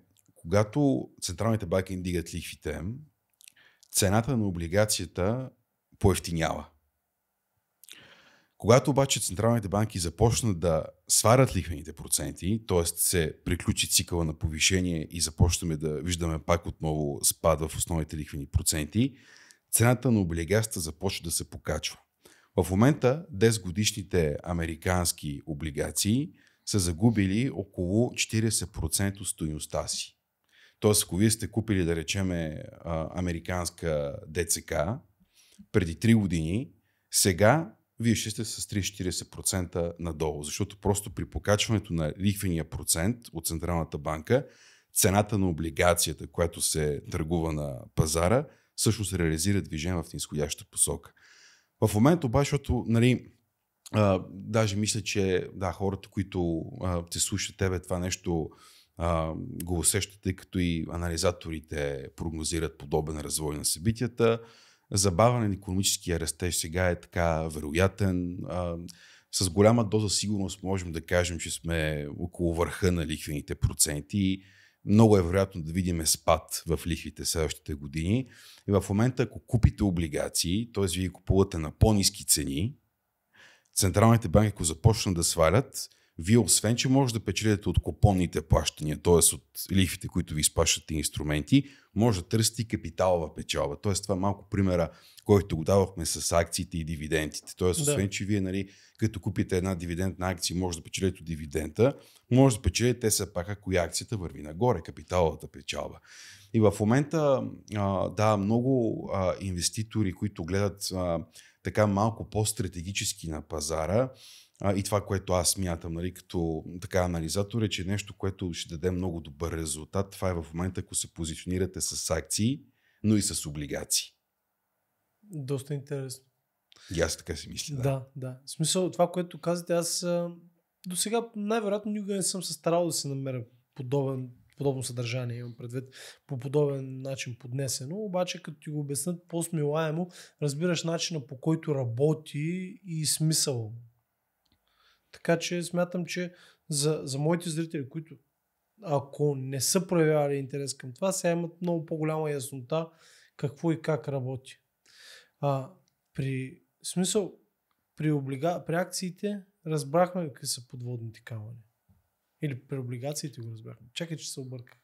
когато централните банки дигат лихвите, цената на облигацията поевтинява. Когато обаче централните банки започнат да сварят лихвените проценти, т.е. се приключи цикъла на повишение и започнаме да виждаме пак отново спад в основните лихвени проценти, цената на облигацията започва да се покачва. В момента 10 годишните американски облигации са загубили около 40% от стоиността си. Тоест, ако вие сте купили, да речеме, американска ДЦК преди 3 години, сега вие ще сте с 3-40% надолу, защото просто при покачването на лихвения процент от Централната банка, цената на облигацията, която се търгува на пазара, всъщност реализира движение в нисходяща посока. В момента обаче, защото нали, а, даже мисля, че да, хората, които а, те слушат тебе това нещо а, го усещате, като и анализаторите прогнозират подобен развой на събитията. Забавен на економическия растеж сега е така вероятен. А, с голяма доза сигурност можем да кажем, че сме около върха на лихвените проценти. Много е вероятно да видим спад в лихвите следващите години. И в момента, ако купите облигации, т.е. вие купувате на по-низки цени, централните банки, ако започнат да свалят, вие освен, че може да печелите от купонните плащания, т.е. от лихвите, които ви изплащат инструменти, може да търсите капиталова печалба. Т.е. това е малко примера, който го давахме с акциите и дивидендите. Т.е. освен, да. че вие, нали, като купите една дивидендна акция, може да печелите от дивидента, може да печелите те са пак, ако и акцията върви нагоре, капиталовата печалба. И в момента, да, много инвеститори, които гледат така малко по-стратегически на пазара, а, и това, което аз смятам, нали, като така анализатор е, че нещо, което ще даде много добър резултат, това е в момента, ако се позиционирате с акции, но и с облигации. Доста интересно. И аз така си мисля. Да, да. да. В смисъл, това, което казвате, аз до сега най-вероятно никога не съм се старал да си намеря подобен, подобно съдържание, имам предвид, по подобен начин поднесено, обаче като ти го обяснат по-смилаемо, разбираш начина по който работи и смисъл така че смятам, че за, за моите зрители, които ако не са проявявали интерес към това, сега имат много по-голяма яснота какво и как работи. А, при смисъл, при, облига, при акциите разбрахме какви са подводните камъни. Или при облигациите го разбрахме. Чакай, че се обърка.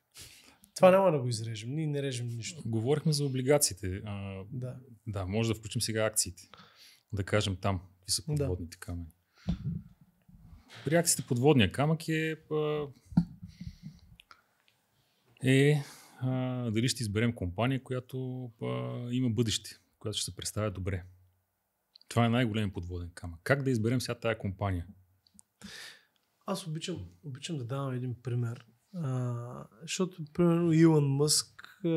Това няма да го изрежем. Ние не режем нищо. Говорихме за облигациите. А, да. Да, може да включим сега акциите. Да кажем там какви са подводните да. камъни реакцията подводния камък е, е а, дали ще изберем компания, която а, има бъдеще, която ще се представя добре. Това е най-големият подводен камък. Как да изберем сега тая компания? Аз обичам, обичам да давам един пример а, защото, примерно, Илон Мъск а,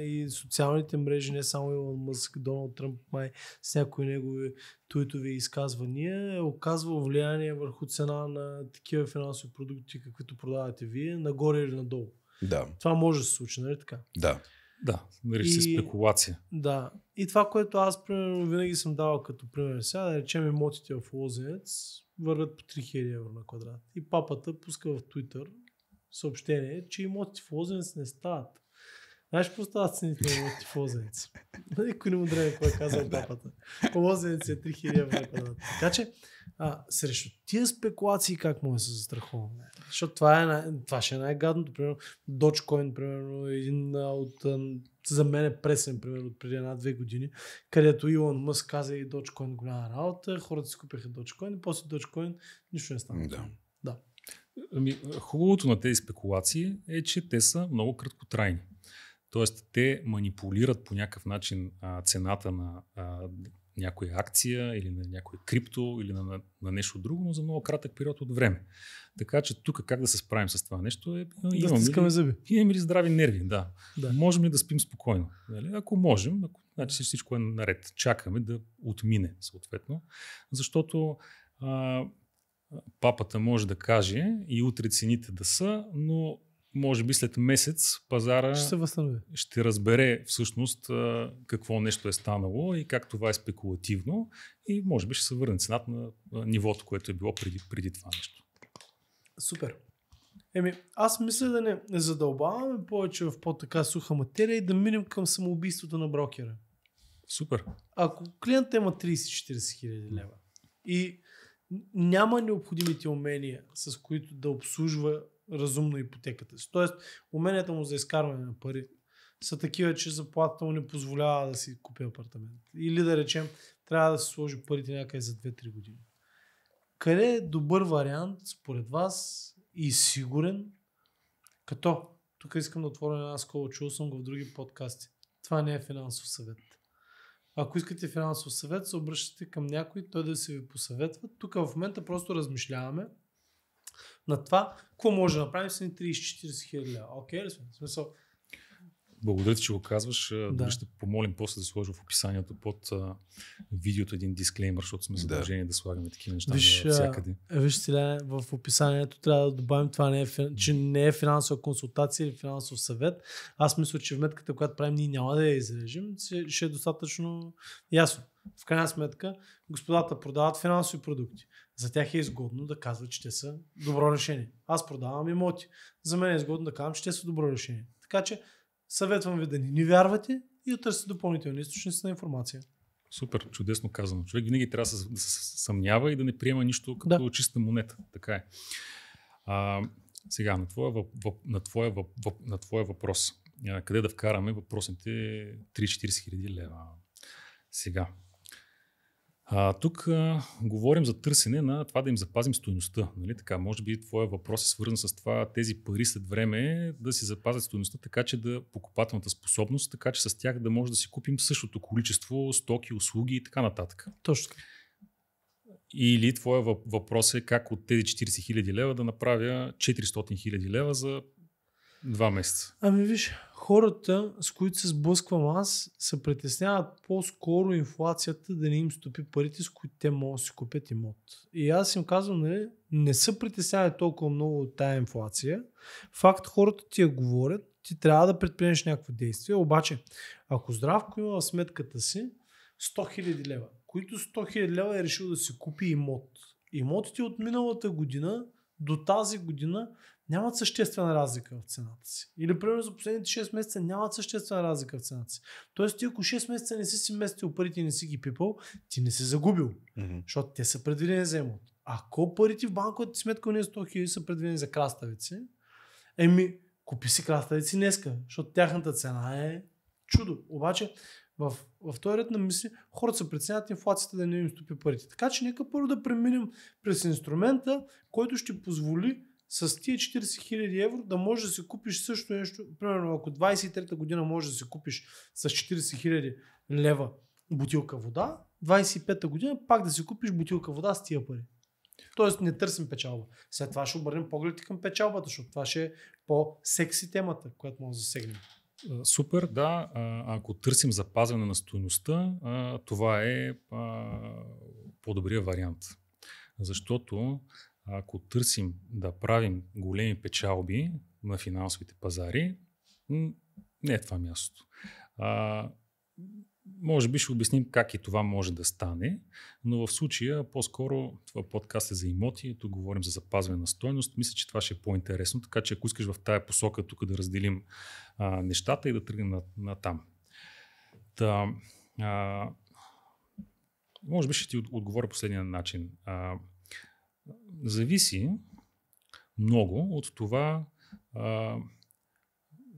и социалните мрежи, не само Илон Мъск, Доналд Тръмп, май с някои негови туитови изказвания, е оказвал влияние върху цена на такива финансови продукти, каквито продавате вие, нагоре или надолу. Да. Това може да се случи, нали така? Да. Да, нарича се спекулация. Да. И това, което аз примерно винаги съм давал като пример сега, да речем имотите в Лозенец, вървят по 3000 евро на квадрат. И папата пуска в Twitter съобщение, че има в Лозенец не стават. Знаеш какво стават цените на имоти в Лозенец? Никой не му дреме кой е казал папата. Лозенец е 3000 евро Така че, а, срещу тия спекулации как му се застраховаме? Защото това, е най- това ще е най-гадното. Примерно, Dogecoin, примерно, е един от за мен е пресен пример от преди една-две години, където Илон Мъск каза и Dogecoin голяма работа, хората си купиха Dogecoin и после Dogecoin нищо не стана. Да. Ами, хубавото на тези спекулации е, че те са много краткотрайни. Тоест, те манипулират по някакъв начин а, цената на а, някоя акция или на някой крипто или на, на, на нещо друго, но за много кратък период от време. Така че тук как да се справим с това нещо е... Да имаме ли, зъби. Имаме ли здрави нерви, да. да. Можем ли да спим спокойно? Дали? Ако можем, ако, значи всичко е наред. Чакаме да отмине, съответно. Защото а, папата може да каже и утре цените да са, но може би след месец пазара ще, се възстанови. ще разбере всъщност какво нещо е станало и как това е спекулативно и може би ще се върне цената на нивото, което е било преди, преди това нещо. Супер. Еми, аз мисля да не задълбаваме повече в по-така суха материя и да минем към самоубийството на брокера. Супер. Ако клиентът има 30-40 хиляди лева и няма необходимите умения, с които да обслужва разумно ипотеката си. Тоест, уменията му за изкарване на пари са такива, че заплатата му не позволява да си купи апартамент. Или да речем, трябва да се сложи парите някъде за 2-3 години. Къде е добър вариант според вас и сигурен, като тук искам да отворя една скола, чул съм го в други подкасти. Това не е финансов съвет. Ако искате финансов съвет, се обръщате към някой, той да се ви посъветва. Тук в момента просто размишляваме на това, какво може да направим с 30-40 хиляди Окей ли сме? В смисъл, благодаря ти, че го казваш. Е, да. Ще помолим после да сложа в описанието под а, е, видеото един дисклеймер, защото сме задължени да, да слагаме такива неща виж, всякъде. Виж сега, в описанието трябва да добавим това, не е, че не е финансова консултация или финансов съвет. Аз мисля, че вметката, която правим, ние няма да я изрежем, ще е достатъчно ясно. В крайна сметка, господата продават финансови продукти. За тях е изгодно да казват, че те са добро решение. Аз продавам имоти. За мен е изгодно да казвам, че те са добро решение. Така че Съветвам ви да не ни вярвате и да търсите допълнителни източници на информация. Супер, чудесно казано. Човек винаги трябва да се, съмнява и да не приема нищо като да. чиста монета. Така е. А, сега, на твоя, въп, на, твоя, въп, на твоя въпрос. къде да вкараме въпросните 3-40 хиляди лева? Сега, а, тук а, говорим за търсене на това да им запазим стоеността. Нали? Така, може би твоя въпрос е свързан с това тези пари след време да си запазят стоеността, така че да покупателната способност, така че с тях да може да си купим същото количество стоки, услуги и така нататък. Точно. Или твоя въпрос е как от тези 40 000 лева да направя 400 000 лева за два месеца. Ами виж, хората, с които се сблъсквам аз, се притесняват по-скоро инфлацията да не им стопи парите, с които те могат да си купят имот. И аз им казвам, нали, не се притеснявай толкова много от тая инфлация. Факт, хората ти я говорят, ти трябва да предприемеш някакво действие, обаче ако Здравко има в сметката си 100 000 лева, които 100 000 лева е решил да си купи имот. Имотите от миналата година до тази година нямат съществена разлика в цената си. Или, примерно, за последните 6 месеца нямат съществена разлика в цената си. Тоест, ти ако 6 месеца не си си местил парите и не си ги пипал, ти не си загубил. Mm-hmm. Защото те са предвидени за имот. Ако парите в банковата сметка не 100 е хиляди са предвидени за краставици, еми, купи си краставици днеска, защото тяхната цена е чудо. Обаче, в, в този ред на мисли, хората се преценят инфлацията да не им стопи парите. Така че нека първо да преминем през инструмента, който ще позволи с тия 40 хиляди евро да можеш да си купиш също нещо. Примерно, ако 23-та година можеш да си купиш с 40 хиляди лева бутилка вода, 25-та година пак да си купиш бутилка вода с тия пари. Тоест не търсим печалба. След това ще обърнем поглед към печалбата, защото това ще е по-секси темата, която може да засегнем. Супер, да. Ако търсим запазване на стоеността, това е по-добрия вариант. Защото ако търсим да правим големи печалби на финансовите пазари, не е това мястото. А, може би ще обясним как и това може да стане, но в случая по-скоро това подкаст е за имоти, тук говорим за запазване на стойност. Мисля, че това ще е по-интересно, така че ако искаш в тая посока тук да разделим а, нещата и да тръгнем на, на там. Та, а, може би ще ти отговоря последния начин. А, зависи много от това а,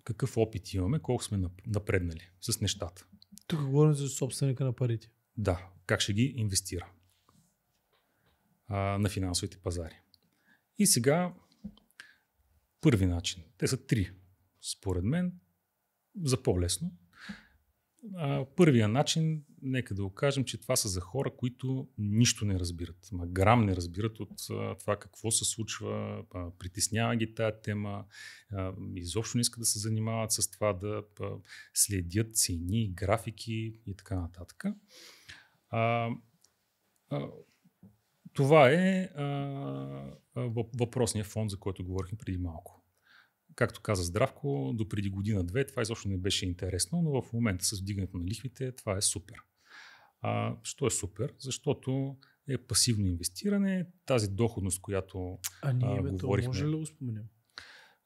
какъв опит имаме, колко сме напреднали с нещата. Тук говорим за собственика на парите. Да, как ще ги инвестира а, на финансовите пазари. И сега първи начин. Те са три, според мен, за по-лесно а, първия начин, нека да го кажем, че това са за хора, които нищо не разбират. Ма грам не разбират от а, това какво се случва, а, притеснява ги тая тема, а, изобщо не искат да се занимават с това, да а, следят цени, графики и така нататък. А, а, това е а, въпросния фонд, за който говорихме преди малко. Както каза Здравко, до преди година-две това изобщо не беше интересно, но в момента с вдигането на лихвите това е супер. А, що е супер? Защото е пасивно инвестиране, тази доходност, която а, ние, а, говорихме. Може ли да го споменем?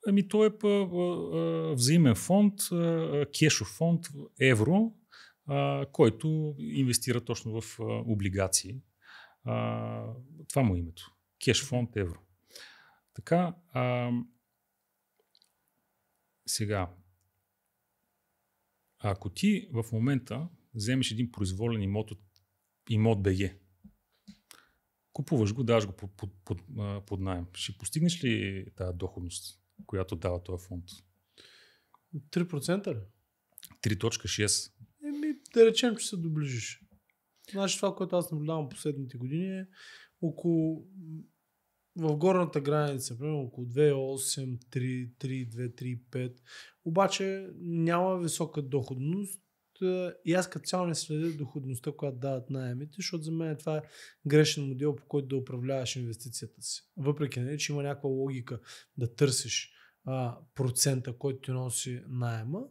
Ами то е а, взаимен фонд, а, кешов фонд, евро, а, който инвестира точно в а, облигации. А, това му е името. Кеш фонд евро. Така, а, сега, ако ти в момента вземеш един произволен имот от имот БГ, е, купуваш го, даш го под, под, под, под найем, ще постигнеш ли тази доходност, която дава този фонд? 3% ли? 3.6. Еми, да речем, че се доближиш. Значи това, което аз наблюдавам последните години е около в горната граница, примерно около 2,8, 3, 3, 2, 3,5. Обаче няма висока доходност и аз като цяло не следя доходността, която дават найемите, защото за мен това е грешен модел, по който да управляваш инвестицията си. Въпреки, не, нали, че има някаква логика да търсиш а, процента, който ти носи найема,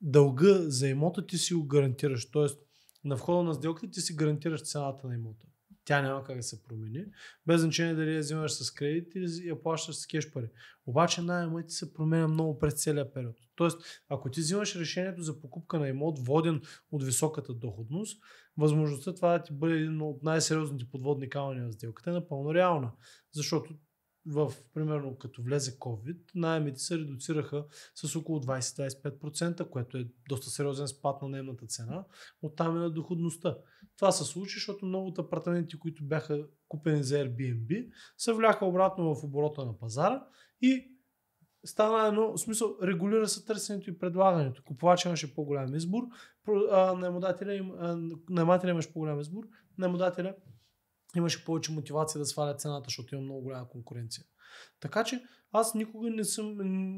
дълга за имота ти си го гарантираш. Тоест, на входа на сделката ти си гарантираш цената на имота. Тя няма как да се промени. Без значение дали я взимаш с кредит или я плащаш с кеш пари. Обаче найема ти се променя много през целия период. Тоест, ако ти взимаш решението за покупка на имот, воден от високата доходност, възможността това да ти бъде един от най-сериозните подводни камъни на сделката е напълно реална. Защото в, примерно, като влезе COVID, найемите се редуцираха с около 20-25%, което е доста сериозен спад на наемната цена, оттам е на доходността. Това се случи, защото много от апартаменти, които бяха купени за Airbnb, се вляха обратно в оборота на пазара и стана едно, в смисъл, регулира се търсенето и предлагането. Купувача имаше по-голям избор, наемателя, наемателя имаше по-голям избор, наемодателя имаше повече мотивация да сваля цената, защото има много голяма конкуренция. Така че аз никога не, съм,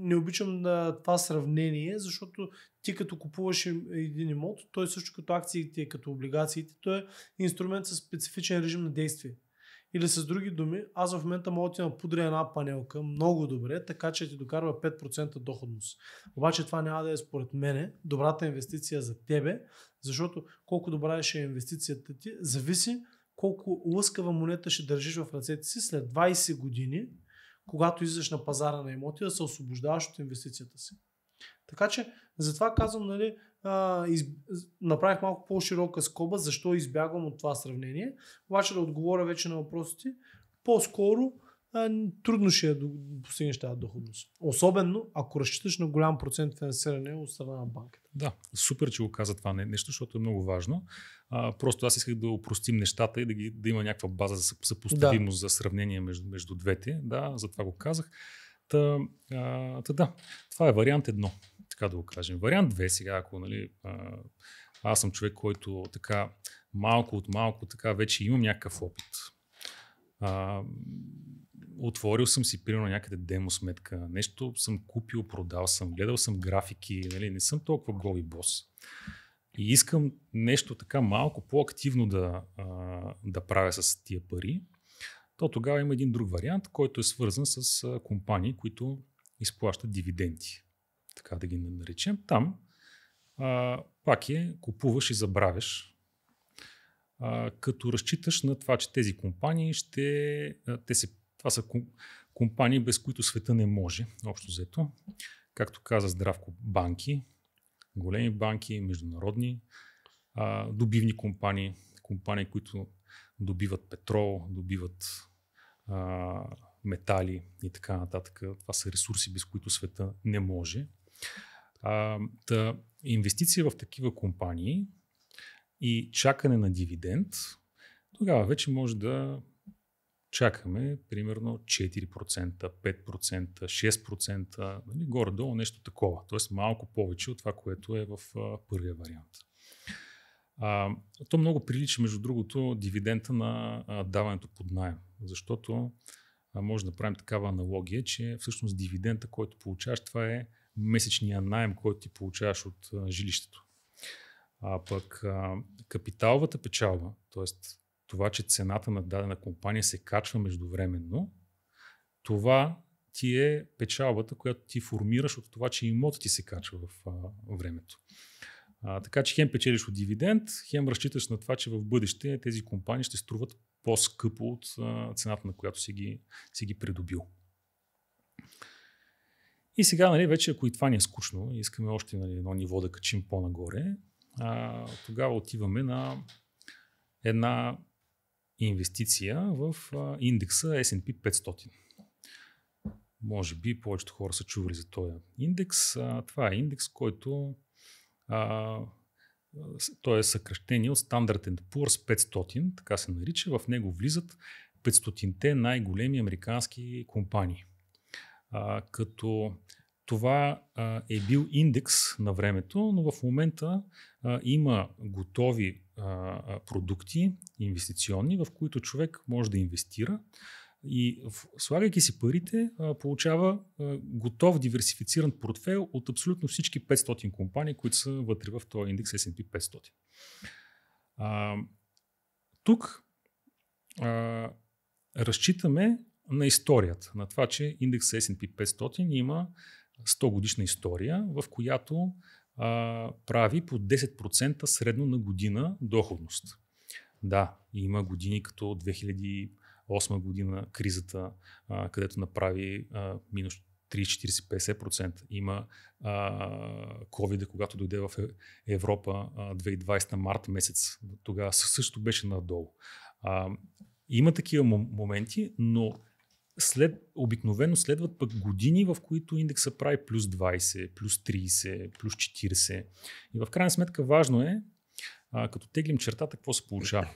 не обичам да, това сравнение, защото ти като купуваш един имот, той също като акциите, като облигациите, той е инструмент със специфичен режим на действие. Или с други думи, аз в момента мога да ти напудря една панелка много добре, така че ти докарва 5% доходност. Обаче това няма да е според мене добрата инвестиция за тебе, защото колко добра е инвестицията ти, зависи колко лъскава монета ще държиш в ръцете си след 20 години, когато излизаш на пазара на имоти, да се освобождаваш от инвестицията си. Така че, затова казвам, нали, а, из... направих малко по-широка скоба, защо избягвам от това сравнение. Обаче да отговоря вече на въпросите. По-скоро, трудно ще е да постигнеш тази доходност. Особено ако разчиташ на голям процент финансиране от страна на банката. Да, супер, че го каза това нещо, защото е много важно. А, просто аз исках да упростим нещата и да, ги, да има някаква база за съпоставимост, да. за сравнение между, между двете. Да, затова го казах. Та, а, та да, това е вариант едно, така да го кажем. Вариант две сега, ако нали, а, аз съм човек, който така малко от малко така вече имам някакъв опит. А, отворил съм си, примерно, някъде демо сметка, нещо съм купил, продал съм, гледал съм графики, нали, не съм толкова голи бос. И искам нещо така малко по-активно да, да правя с тия пари. То тогава има един друг вариант, който е свързан с компании, които изплащат дивиденти. Така да ги наречем. Там а, пак е купуваш и забравяш а, като разчиташ на това, че тези компании ще, а, те се това са компании, без които света не може, общо взето. Както каза Здравко, банки, големи банки, международни, а, добивни компании, компании, които добиват петрол, добиват а, метали и така нататък. Това са ресурси, без които света не може. А, да, инвестиция в такива компании и чакане на дивиденд, тогава вече може да чакаме примерно 4%, 5%, 6%, нали, горе-долу нещо такова. Тоест малко повече от това, което е в а, първия вариант. А, то много прилича, между другото, дивидента на а, даването под найем, защото а, може да правим такава аналогия, че всъщност дивидента, който получаваш, това е месечния найем, който ти получаваш от а, жилището. А пък а, капиталовата печалба, т.е това, че цената на дадена компания се качва междувременно, това ти е печалбата, която ти формираш от това, че имотът ти се качва в а, времето. А, така че хем печелиш от дивиденд, хем разчиташ на това, че в бъдеще тези компании ще струват по-скъпо от а, цената, на която си ги, си ги придобил. И сега, нали, вече ако и това ни е скучно, и искаме още нали, едно ниво да качим по-нагоре, а, тогава отиваме на една инвестиция в индекса S&P 500. Може би повечето хора са чували за този индекс. Това е индекс, който а, той е съкръщение от Standard Poor's 500, така се нарича. В него влизат 500-те най-големи американски компании. А, като това а, е бил индекс на времето, но в момента а, има готови продукти инвестиционни, в които човек може да инвестира и слагайки си парите, получава готов диверсифициран портфел от абсолютно всички 500 компании, които са вътре в този индекс S&P 500. А, тук а, разчитаме на историята, на това, че индекс S&P 500 има 100 годишна история, в която а, прави по 10% средно на година доходност. Да, има години като 2008 година кризата, а, където направи а, минус 30-40-50%. Има а, COVID, когато дойде в е, Европа а, 2020 март месец. Тогава също беше надолу. А, има такива моменти, но след, обикновено следват пък години, в които индекса прави плюс 20, плюс 30, плюс 40. И в крайна сметка важно е, а, като теглим чертата, какво се получава.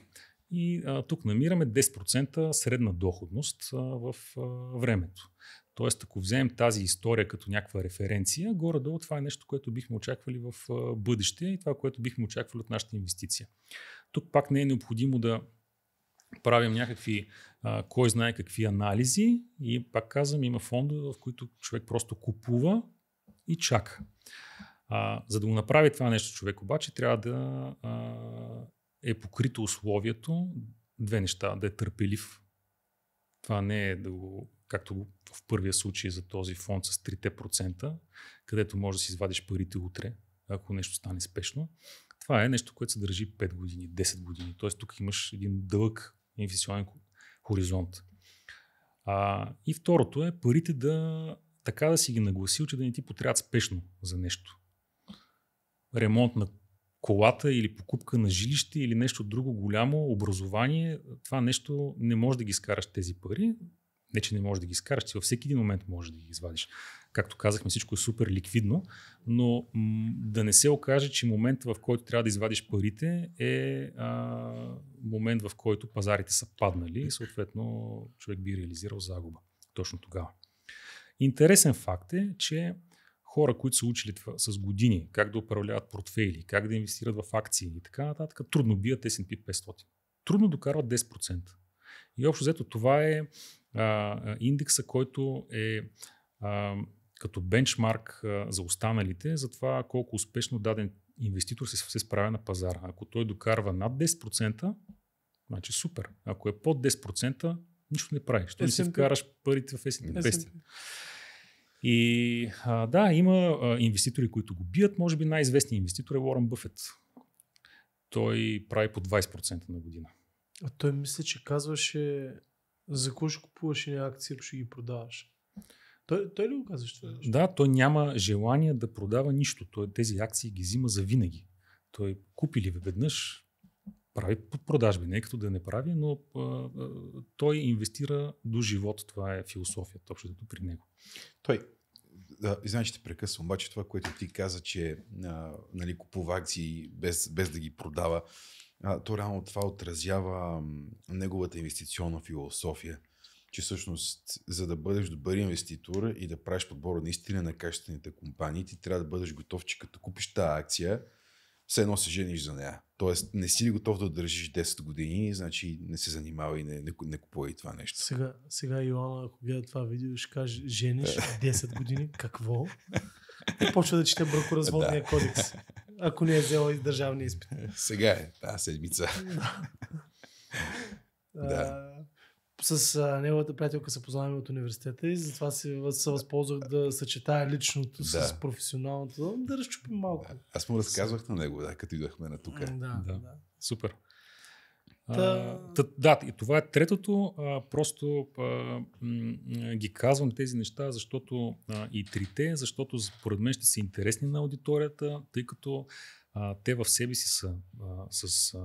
И а, тук намираме 10% средна доходност а, в а, времето. Тоест, ако вземем тази история като някаква референция, горе-долу това е нещо, което бихме очаквали в бъдеще и това, което бихме очаквали от нашата инвестиция. Тук пак не е необходимо да правим някакви, а, кой знае какви анализи и пак казвам, има фондове, в които човек просто купува и чака. А, за да го направи това нещо човек обаче, трябва да а, е покрито условието две неща, да е търпелив. Това не е да го, както в първия случай за този фонд с 3%, където може да си извадиш парите утре, ако нещо стане спешно. Това е нещо, което се държи 5 години, 10 години. Тоест тук имаш един дълъг инвестиционен хоризонт. А, и второто е парите да така да си ги нагласил, че да не ти потрябват спешно за нещо. Ремонт на колата или покупка на жилище или нещо друго голямо, образование, това нещо не може да ги изкараш тези пари. Не, че не може да ги изкараш, ти във всеки един момент може да ги извадиш както казахме, всичко е супер ликвидно, но м- да не се окаже, че момент в който трябва да извадиш парите е а, момент в който пазарите са паднали и съответно човек би реализирал загуба точно тогава. Интересен факт е, че хора, които са учили това, с години как да управляват портфейли, как да инвестират в акции и така нататък, трудно бият S&P 500. Трудно докарват 10%. И общо взето това е а, индекса, който е а, като бенчмарк за останалите за това колко успешно даден инвеститор се, се справя на пазара. Ако той докарва над 10%, значи супер. Ако е под 10%, нищо не прави. Ще не си вкараш парите в S&P И а, да, има а, инвеститори, които го бият. Може би най-известният инвеститор е Уорън Бъфет. Той прави по 20% на година. А той мисля, че казваше за кой ще купуваш акции, ако ще ги продаваш. Той, той ли го казваш това? Е да, той няма желание да продава нищо. Той тези акции ги взима за винаги. Той купи ли веднъж, прави продажби, не е като да не прави, но а, той инвестира до живот. Това е философията, общото при него. Той, да, извинявай, ще прекъсвам, обаче това, което ти каза, че а, нали, купува акции без, без да ги продава, а, то реално това отразява неговата инвестиционна философия че всъщност за да бъдеш добър инвеститор и да правиш подбора наистина на качествените компании, ти трябва да бъдеш готов, че като купиш тази акция, все едно се жениш за нея. Тоест не си ли готов да държиш 10 години, значи не се занимава и не, не, не купува и това нещо. Сега, сега Йоанна, ако гледа това видео, ще каже, жениш 10 години, какво? И почва да чете бракоразводния да. кодекс, ако не е взела и държавния изпит. Сега е, тази седмица. да с а, неговата приятелка се познаваме от университета и затова се, се възползвах да съчетая личното да. с професионалното, да разчупим малко. Да. Аз му разказвах на него, да, като идвахме на тук. Да, да. да. Супер. Та... Та, да, и това е третото. А, просто а, м- м- ги казвам тези неща, защото а, и трите, защото според мен ще са интересни на аудиторията, тъй като а, те в себе си са а, с а,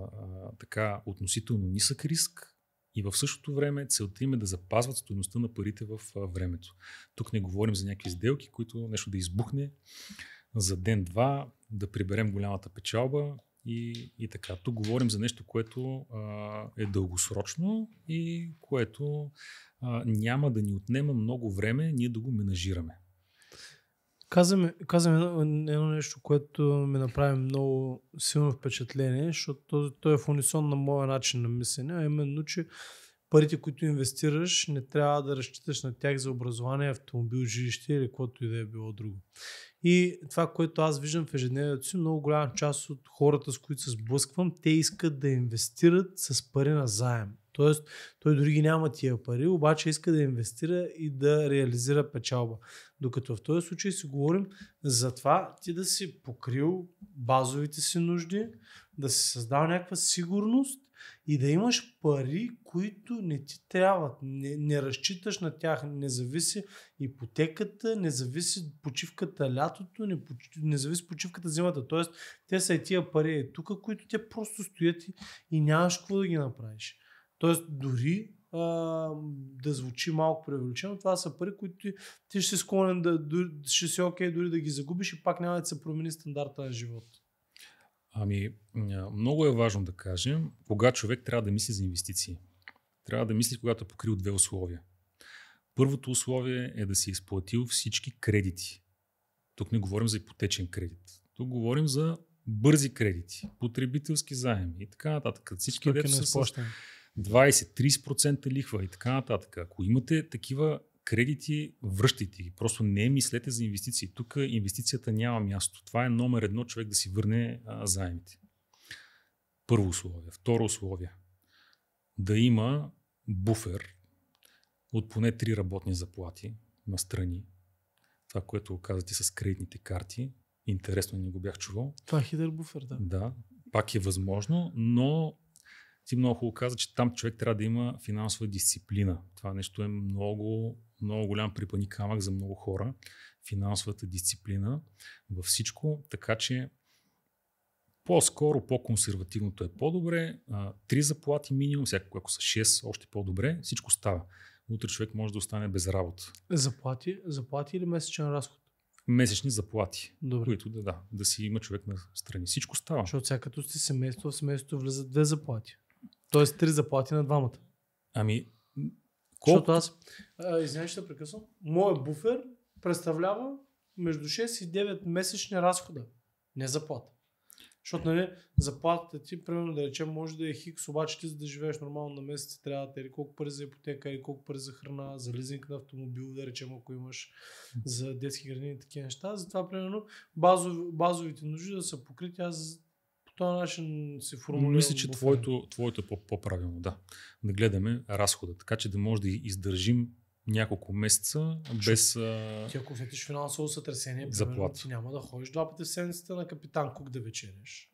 така относително нисък риск, и в същото време целта им е да запазват стоеността на парите в времето. Тук не говорим за някакви сделки, които нещо да избухне за ден-два, да приберем голямата печалба и, и така. Тук говорим за нещо, което а, е дългосрочно и което а, няма да ни отнема много време ние да го менажираме. Казвам, едно, нещо, което ми направи много силно впечатление, защото той е в унисон на моя начин на мислене, а именно, че парите, които инвестираш, не трябва да разчиташ на тях за образование, автомобил, жилище или каквото и да е било друго. И това, което аз виждам в ежедневието си, много голяма част от хората, с които се сблъсквам, те искат да инвестират с пари на заем. Тоест, той дори ги няма тия пари, обаче иска да инвестира и да реализира печалба. Докато в този случай си говорим за това ти да си покрил базовите си нужди, да си създал някаква сигурност и да имаш пари, които не ти трябват. Не, не разчиташ на тях. Не зависи ипотеката, не зависи почивката лятото, не, не зависи почивката зимата. Тоест, те са и тия пари е тук, които те просто стоят и, и нямаш какво да ги направиш. Тоест, дори а, да звучи малко преувеличено, това са пари, които ти, ти ще си склонен да, ще си окей okay, дори да ги загубиш и пак няма да се промени стандарта на живот. Ами, много е важно да кажем, кога човек трябва да мисли за инвестиции. Трябва да мисли, когато е покрил две условия. Първото условие е да си е изплатил всички кредити. Тук не говорим за ипотечен кредит. Тук говорим за бързи кредити, потребителски заеми и така нататък. Всички дето са 20-30% лихва и така нататък. Ако имате такива кредити, връщайте ги. Просто не мислете за инвестиции. Тук инвестицията няма място. Това е номер едно човек да си върне заемите. Първо условие. Второ условие. Да има буфер от поне три работни заплати на страни. Това, което казвате с кредитните карти. Интересно, не го бях чувал. Това е хидър буфер, да. Да, пак е възможно, но ти много хубаво каза, че там човек трябва да има финансова дисциплина. Това нещо е много, много голям припани камък за много хора. Финансовата дисциплина във всичко, така че по-скоро, по-консервативното е по-добре. Три заплати минимум, всяко ако са 6, още по-добре. Всичко става. Утре човек може да остане без работа. Заплати, заплати или месечен разход? Месечни заплати, Добре. които да, да, да си има човек на страни. Всичко става. Защото сега като сте семейство, в семейството влизат две заплати. Тоест три заплати на двамата. Ами, колко? аз, извинявай, ще прекъсвам. Моят буфер представлява между 6 и 9 месечни разхода. Не заплата. Защото нали, заплатата ти, примерно да речем, може да е хикс, обаче ти за да живееш нормално на месец трябва да колко пари за ипотека, или колко пари за храна, за лизинг на автомобил, да речем, ако имаш за детски градини и такива неща. Затова, примерно, базов, базовите нужди да са покрити. Аз този начин се формулира. Мисля, че твоето, твоето е по-правилно, да. Да гледаме разхода, така че да може да издържим няколко месеца без... Ти ако сетиш финансово сътресение, примерно, ти няма да ходиш два пъти в седмицата на Капитан Кук да вечереш.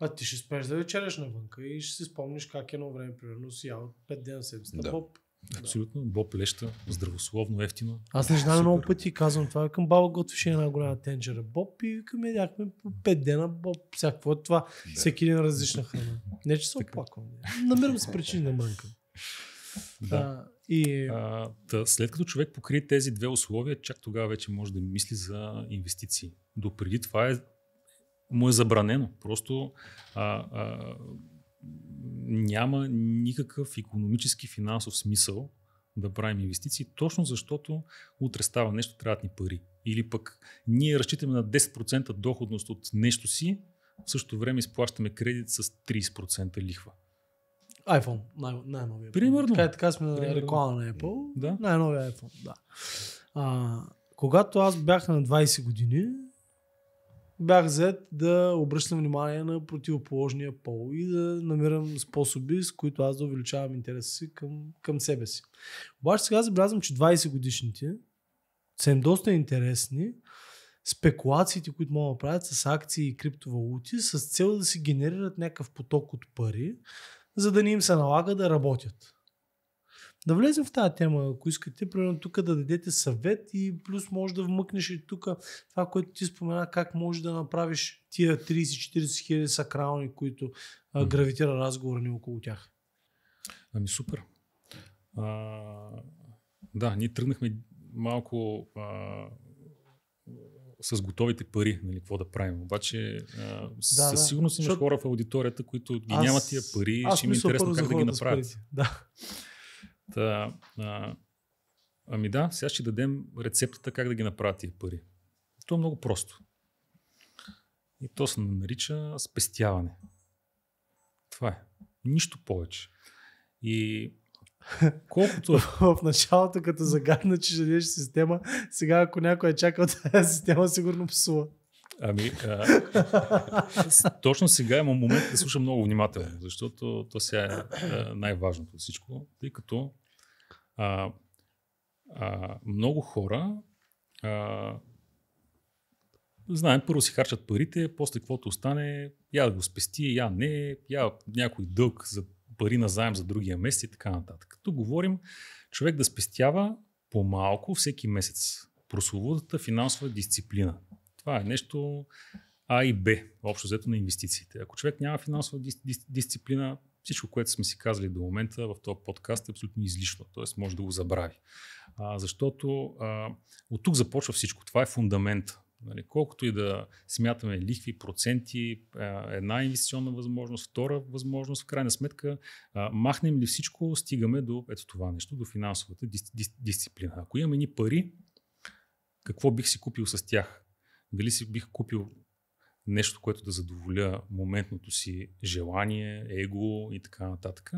А ти ще спеш да вечереш навънка и ще си спомниш как едно време, примерно, си ял 5 дена седмицата да. поп. Абсолютно. Боб леща, здравословно, ефтино. Аз не знам много пъти казвам това. Към баба готвеше една голяма тенджера Боб и към ядяхме по 5 дена Боб. Всяко е това. Да. Всеки ден различна храна. Не, че се оплаквам. Намирам се причини да мрънкам. Да. и... а, след като човек покрие тези две условия, чак тогава вече може да мисли за инвестиции. Допреди това е, му е забранено. Просто а, а, няма никакъв економически финансов смисъл да правим инвестиции, точно защото утре става нещо, трябват ни пари. Или пък ние разчитаме на 10% доходност от нещо си, в същото време изплащаме кредит с 30% лихва. iPhone, най- най-новия. Примерно. Така, така сме на реклама на Apple. Да? Най-новия iPhone, да. А, когато аз бях на 20 години, бях взет да обръщам внимание на противоположния пол и да намирам способи, с които аз да увеличавам интереса си към, към себе си. Обаче сега забелязвам, че 20 годишните са им доста интересни спекулациите, които могат да правят с акции и криптовалути с цел да си генерират някакъв поток от пари, за да не им се налага да работят да влезем в тази тема, ако искате, примерно тук да дадете съвет и плюс може да вмъкнеш и тук това, което ти спомена, как може да направиш тия 30-40 хиляди сакрални, които а, гравитира разговора ни около тях. Ами супер. А, да, ние тръгнахме малко а, с готовите пари, нали, какво да правим. Обаче а, да, със да. сигурност имаш Защото... хора в аудиторията, които ги аз, нямат тия пари, аз ще им е интересно как да ги направят. Да. Та, а, ами да, сега ще дадем рецептата как да ги направят тия пари. То е много просто. И то се нарича спестяване. Това е. Нищо повече. И Колкото. в началото, като загадна, че живееш система, сега ако някой е чакал тази система, сигурно псува. Ами, а, точно сега имам момент да слушам много внимателно, защото то сега е най-важното от всичко, тъй като а, а, много хора а, знаем, първо си харчат парите, после каквото остане, я го спести, я не, я някой дълг за пари на заем за другия месец и така нататък. Като говорим, човек да спестява по-малко всеки месец. Прословутата финансова дисциплина. Това е нещо А и Б, общо взето на инвестициите. Ако човек няма финансова дис, дис, дисциплина, всичко, което сме си казали до момента в този подкаст е абсолютно излишно, т.е. може да го забрави. А, защото а, от тук започва всичко. Това е фундамент. Нали, колкото и да смятаме лихви, проценти, една инвестиционна възможност, втора възможност, в крайна сметка, а, махнем ли всичко, стигаме до ето това нещо, до финансовата дис, дис, дисциплина. Ако имаме ни пари, какво бих си купил с тях? дали си бих купил нещо, което да задоволя моментното си желание, его и така нататък.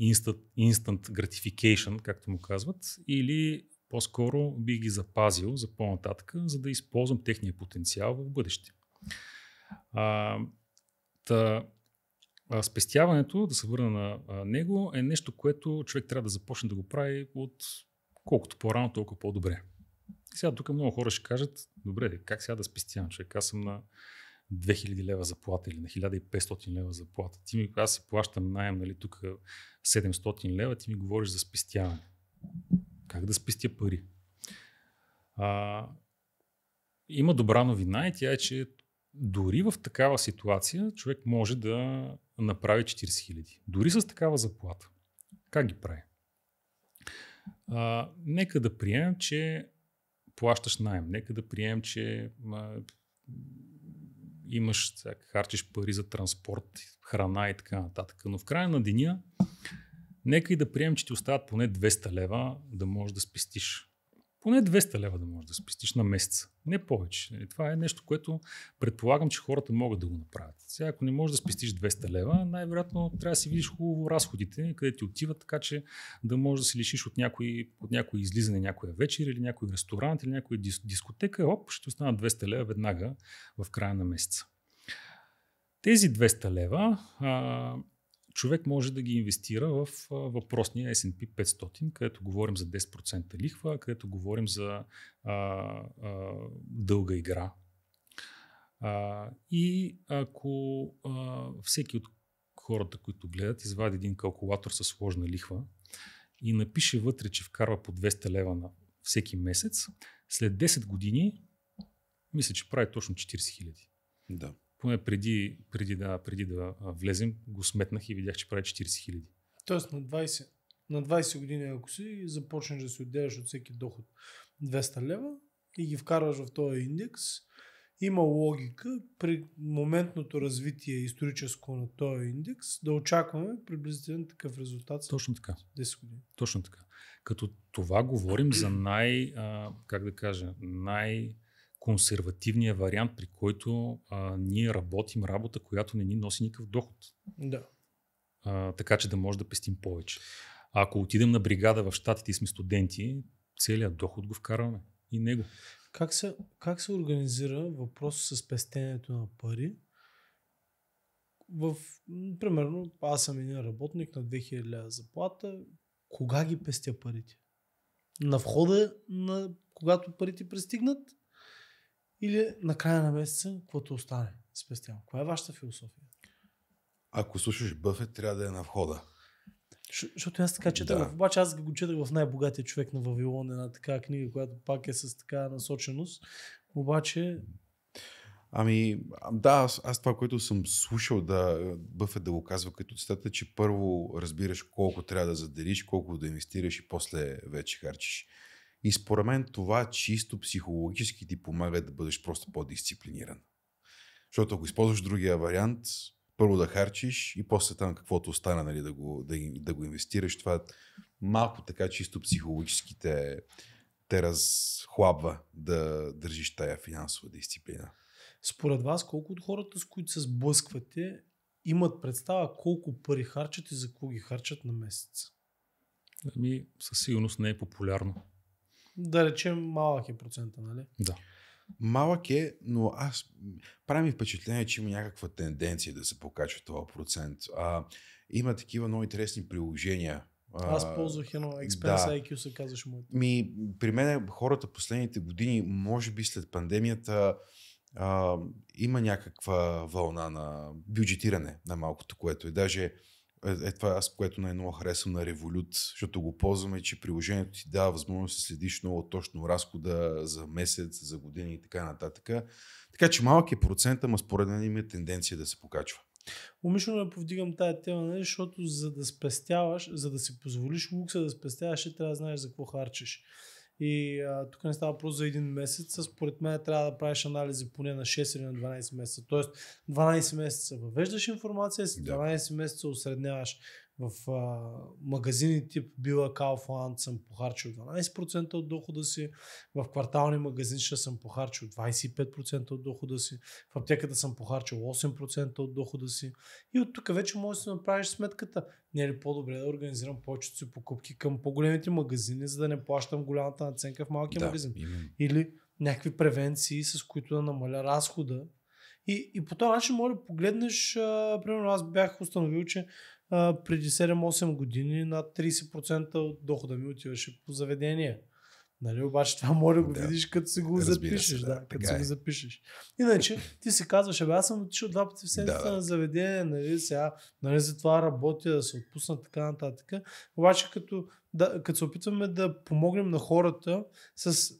instant, instant gratification, както му казват, или по-скоро бих ги запазил за по-нататък, за да използвам техния потенциал в бъдеще. А, та, а, спестяването, да се върна на него, е нещо, което човек трябва да започне да го прави от колкото по-рано, толкова по-добре. Сега тук много хора ще кажат, добре, как сега да спестявам човек? Аз съм на 2000 лева заплата или на 1500 лева заплата. Ти ми, аз си плащам найем, нали, тук 700 лева, ти ми говориш за спестяване. Как да спестя пари? А, има добра новина и тя е, че дори в такава ситуация човек може да направи 40 хиляди. Дори с такава заплата. Как ги прави? А, нека да приемем, че плащаш найем. Нека да приемем, че а, имаш, так, харчиш пари за транспорт, храна и така нататък. Но в края на деня, нека и да приемем, че ти остават поне 200 лева да можеш да спестиш поне 200 лева да можеш да спестиш на месец. Не повече. Нали, това е нещо, което предполагам, че хората могат да го направят. Сега, ако не можеш да спестиш 200 лева, най-вероятно трябва да си видиш хубаво разходите, къде ти отиват, така че да можеш да се лишиш от някой, от някой излизане някоя вечер или някой ресторант или някоя дискотека. Оп, ще останат 200 лева веднага в края на месеца. Тези 200 лева а, човек може да ги инвестира в въпросния S&P 500, където говорим за 10% лихва, където говорим за а, а, дълга игра. А, и ако а, всеки от хората, които гледат, извади един калкулатор със сложна лихва и напише вътре, че вкарва по 200 лева на всеки месец, след 10 години, мисля, че прави точно 40 хиляди. Да поне преди, преди, да, преди да влезем, го сметнах и видях, че прави 40 хиляди. Тоест на 20, на 20 години, ако си започнеш да си отделяш от всеки доход 200 лева и ги вкарваш в този индекс, има логика при моментното развитие историческо на този индекс да очакваме приблизително такъв резултат. Точно така. 10 години. Точно така. Като това говорим за най, а, как да кажа, най консервативния вариант, при който а, ние работим работа, която не ни носи никакъв доход. Да. А, така че да може да пестим повече. А ако отидем на бригада в щатите и сме студенти, целият доход го вкарваме и него. Как се, как се организира въпрос с пестенето на пари? В, примерно, аз съм един работник на 2000 заплата. Кога ги пестя парите? На входа, на, когато парите пристигнат или на края на месеца, каквото остане спестял? Коя е вашата философия? Ако слушаш Бъфет, трябва да е на входа. защото аз така четах, да. обаче аз го четах в най-богатия човек на Вавилон, една така книга, която пак е с такава насоченост. Обаче Ами, да, аз, аз това, което съм слушал да Бъфет да го казва като цитата, че първо разбираш колко трябва да заделиш, колко да инвестираш и после вече харчиш. И според мен това чисто психологически ти помага да бъдеш просто по-дисциплиниран. Защото ако използваш другия вариант, първо да харчиш и после там каквото остана нали, да, го, да, да го инвестираш, това малко така чисто психологически те, те разхлабва да държиш тая финансова дисциплина. Според вас, колко от хората, с които се сблъсквате, имат представа колко пари харчат и за кого ги харчат на месец? Ами, със сигурност не е популярно. Да речем, малък е процента, нали? Да. Малък е, но аз прави ми впечатление, че има някаква тенденция да се покачва това процент. А, има такива много интересни приложения. А, аз ползвах едно Expense да. IQ, се казваш му. Ми, при мен хората последните години, може би след пандемията, а, има някаква вълна на бюджетиране на малкото, което е даже е, е това е аз, което най-много харесвам на револют, защото го ползваме, че приложението ти дава възможност да следиш много точно разхода за месец, за години и така нататък. Така че малък е процент, ама според мен има тенденция да се покачва. Умишлено да повдигам тая тема, не? Нали, защото за да спестяваш, за да си позволиш лукса да спестяваш, ще трябва да знаеш за какво харчиш. И а, тук не става просто за един месец. Според мен трябва да правиш анализи поне на 6 или на 12 месеца. Тоест 12 месеца въвеждаш информация, след 12 месеца осредняваш в а, магазини тип Била Калфланд съм похарчил 12% от дохода си, в квартални ще съм похарчил 25% от дохода си, в аптеката съм похарчил 8% от дохода си и от тук вече можеш да си направиш сметката. Не е ли по-добре да организирам повечето си покупки към по-големите магазини, за да не плащам голямата наценка в малкия да, магазин? Именно. Или някакви превенции, с които да намаля разхода. И, и по този начин може да погледнеш, а, примерно аз бях установил, че а, преди 7-8 години над 30% от дохода ми отиваше по заведение. Нали, обаче това може да го видиш, като си го Разбира запишеш. Се, да, да, като си е. го запишеш. Иначе ти си казваш, абе аз съм отишъл два пъти в седмицата да, да. на заведение, нали, сега, нали, за това работя, да се отпусна, така нататък. Обаче като, да, като се опитваме да помогнем на хората с,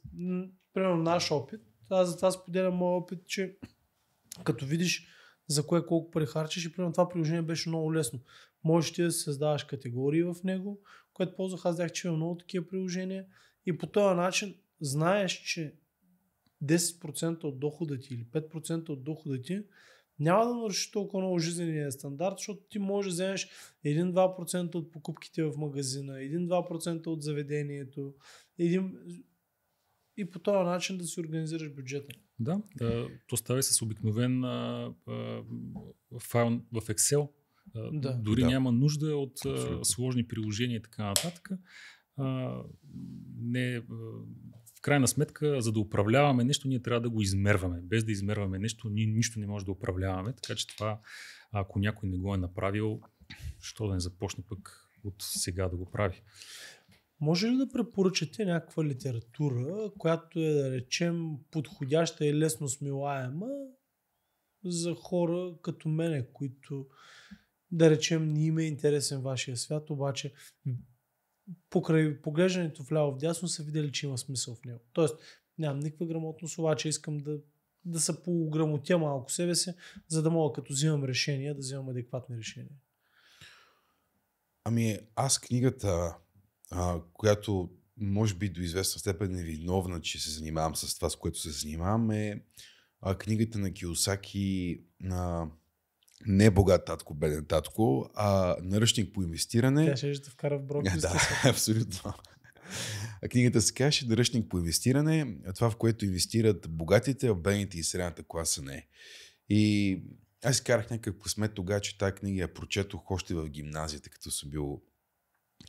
примерно, наш опит, аз за това споделям моят опит, че като видиш за кое колко пари харчиш и примерно това приложение беше много лесно. Можеш ти да създаваш категории в него, което ползвах. Аз че има много такива приложения и по този начин знаеш, че 10% от дохода ти или 5% от дохода ти няма да нарушиш толкова много жизнения стандарт, защото ти можеш да вземеш 1-2% от покупките в магазина, 1-2% от заведението, 1... и по този начин да си организираш бюджета. Да, да то става с обикновен а, а, файл в Excel. да. Дори да. няма нужда от а, сложни приложения и така нататък. А, не, а, в крайна сметка, за да управляваме нещо, ние трябва да го измерваме. Без да измерваме нещо, ние нищо не може да управляваме. Така че това, ако някой не го е направил, що да не започне пък от сега да го прави. Може ли да препоръчате някаква литература, която е, да речем, подходяща и лесно смилаема за хора като мене, които, да речем, не им е интересен вашия свят, обаче покрай поглеждането вляво в дясно са видели, че има смисъл в него. Тоест, нямам никаква грамотност, обаче искам да, да се пограмотя малко себе си, за да мога като взимам решения, да взимам адекватни решения. Ами аз книгата а, която може би до известна степен е виновна, че се занимавам с това, с което се занимавам, е а, книгата на Киосаки на не богат татко, беден татко, а наръчник по инвестиране. Тя ще, да вкара в брок. Да, абсолютно. А книгата се казваше Дръжник по инвестиране, това в което инвестират богатите, а бедните и средната класа не. И аз карах някакъв късмет тогава, че тази книга я прочетох още в гимназията, като съм бил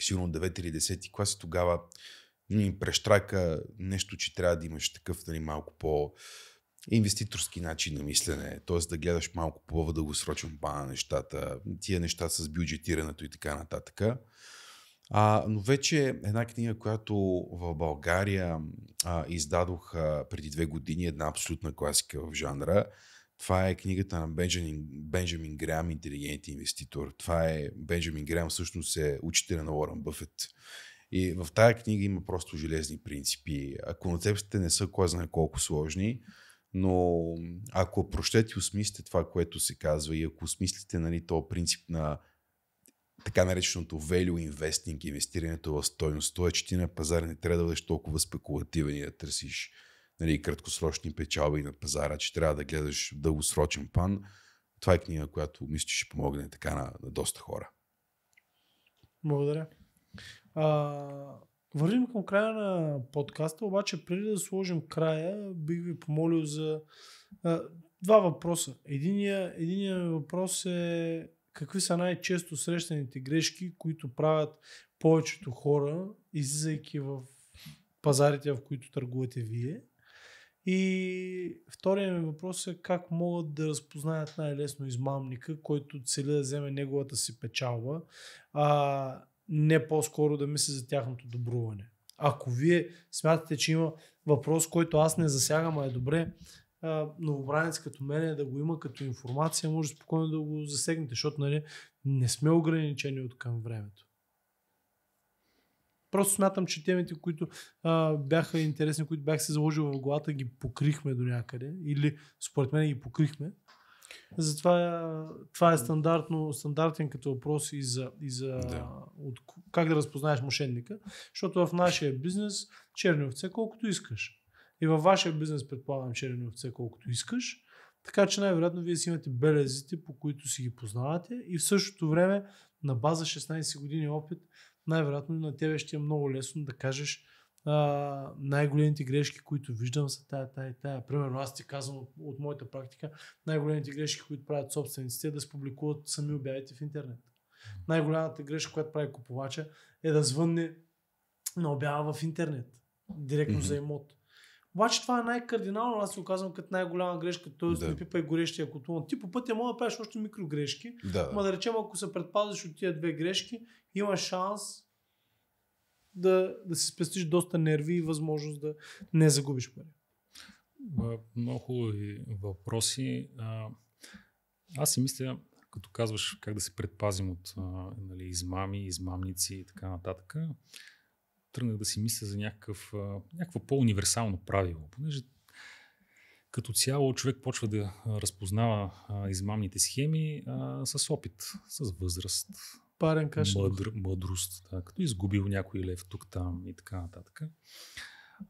сигурно 9 или 10 клас и тогава ни прещрака нещо, че трябва да имаш такъв нали, малко по инвеститорски начин на мислене, т.е. да гледаш малко по-дългосрочен план на нещата, тия неща с бюджетирането и така нататък. А, но вече една книга, която в България а, издадох а, преди две години, една абсолютна класика в жанра, това е книгата на Бенджамин, Бенджамин Грам, интелигентен инвеститор. Това е Бенджамин Грам, всъщност е учителя на Уорън Бъфет. И в тази книга има просто железни принципи. А концепциите не са кой знае колко сложни, но ако прощете и осмислите това, което се казва и ако осмислите нали, то принцип на така нареченото value investing, инвестирането в стойност, то е, че ти на пазар не трябва да бъдеш толкова спекулативен и да търсиш нали, краткосрочни печалби на пазара, че трябва да гледаш дългосрочен план. Това е книга, която мисля, че ще помогне така на, на доста хора. Благодаря. А, вървим към края на подкаста, обаче преди да сложим края, бих ви помолил за а, два въпроса. Единия, единия въпрос е какви са най-често срещаните грешки, които правят повечето хора, излизайки в пазарите, в които търгувате вие. И втория ми въпрос е как могат да разпознаят най-лесно измамника, който цели да вземе неговата си печалба, а не по-скоро да мисли за тяхното добруване. Ако вие смятате, че има въпрос, който аз не засягам, а е добре, новобранец като мен е да го има като информация, може спокойно да го засегнете, защото нали, не сме ограничени от към времето. Просто смятам, че темите, които а, бяха интересни, които бях се заложил в главата, ги покрихме до някъде. Или според мен ги покрихме. Затова това е стандартно, стандартен като въпрос и за, и за да. От, как да разпознаеш мошенника. Защото в нашия бизнес черни овце колкото искаш. И във вашия бизнес предполагам черни овце колкото искаш. Така че най-вероятно вие си имате белезите, по които си ги познавате и в същото време на база 16 години опит най-вероятно на тебе ще е много лесно да кажеш а, най-големите грешки, които виждам са тая, тая, тая. Примерно аз ти казвам от, от моята практика, най-големите грешки, които правят собствениците е да спубликуват сами обявите в интернет. Най-голямата грешка, която прави купувача е да звънне на обява в интернет, директно mm-hmm. за имот. Обаче това е най-кардинално, аз се оказвам като най-голяма грешка, т.е. Да. не пипай горещия котлон. Ти по пътя мога да правиш още микрогрешки, да. ма да речем, ако се предпазиш от тия две грешки, има шанс да, да си спестиш доста нерви и възможност да не загубиш пари. Много хубави въпроси. Аз си мисля, като казваш как да се предпазим от нали, измами, измамници и така нататък, тръгнах да си мисля за някакъв, някакво по-универсално правило, понеже като цяло човек почва да разпознава измамните схеми а, с опит, с възраст, Парен мъдр, мъдрост, да, като изгубил някой лев тук, там и така нататък.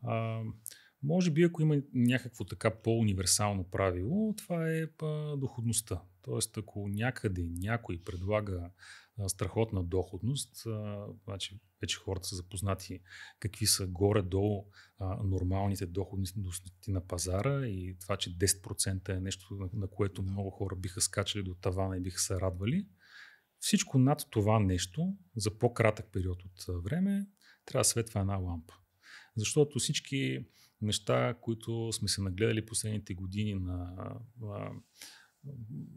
А, може би, ако има някакво така по-универсално правило, това е доходността. Тоест, ако някъде някой предлага страхотна доходност, значи вече хората са запознати какви са горе-долу нормалните доходности на пазара и това, че 10% е нещо, на, на което много хора биха скачали до тавана и биха се радвали. Всичко над това нещо за по-кратък период от време трябва да светва една лампа. Защото всички неща, които сме се нагледали последните години на, на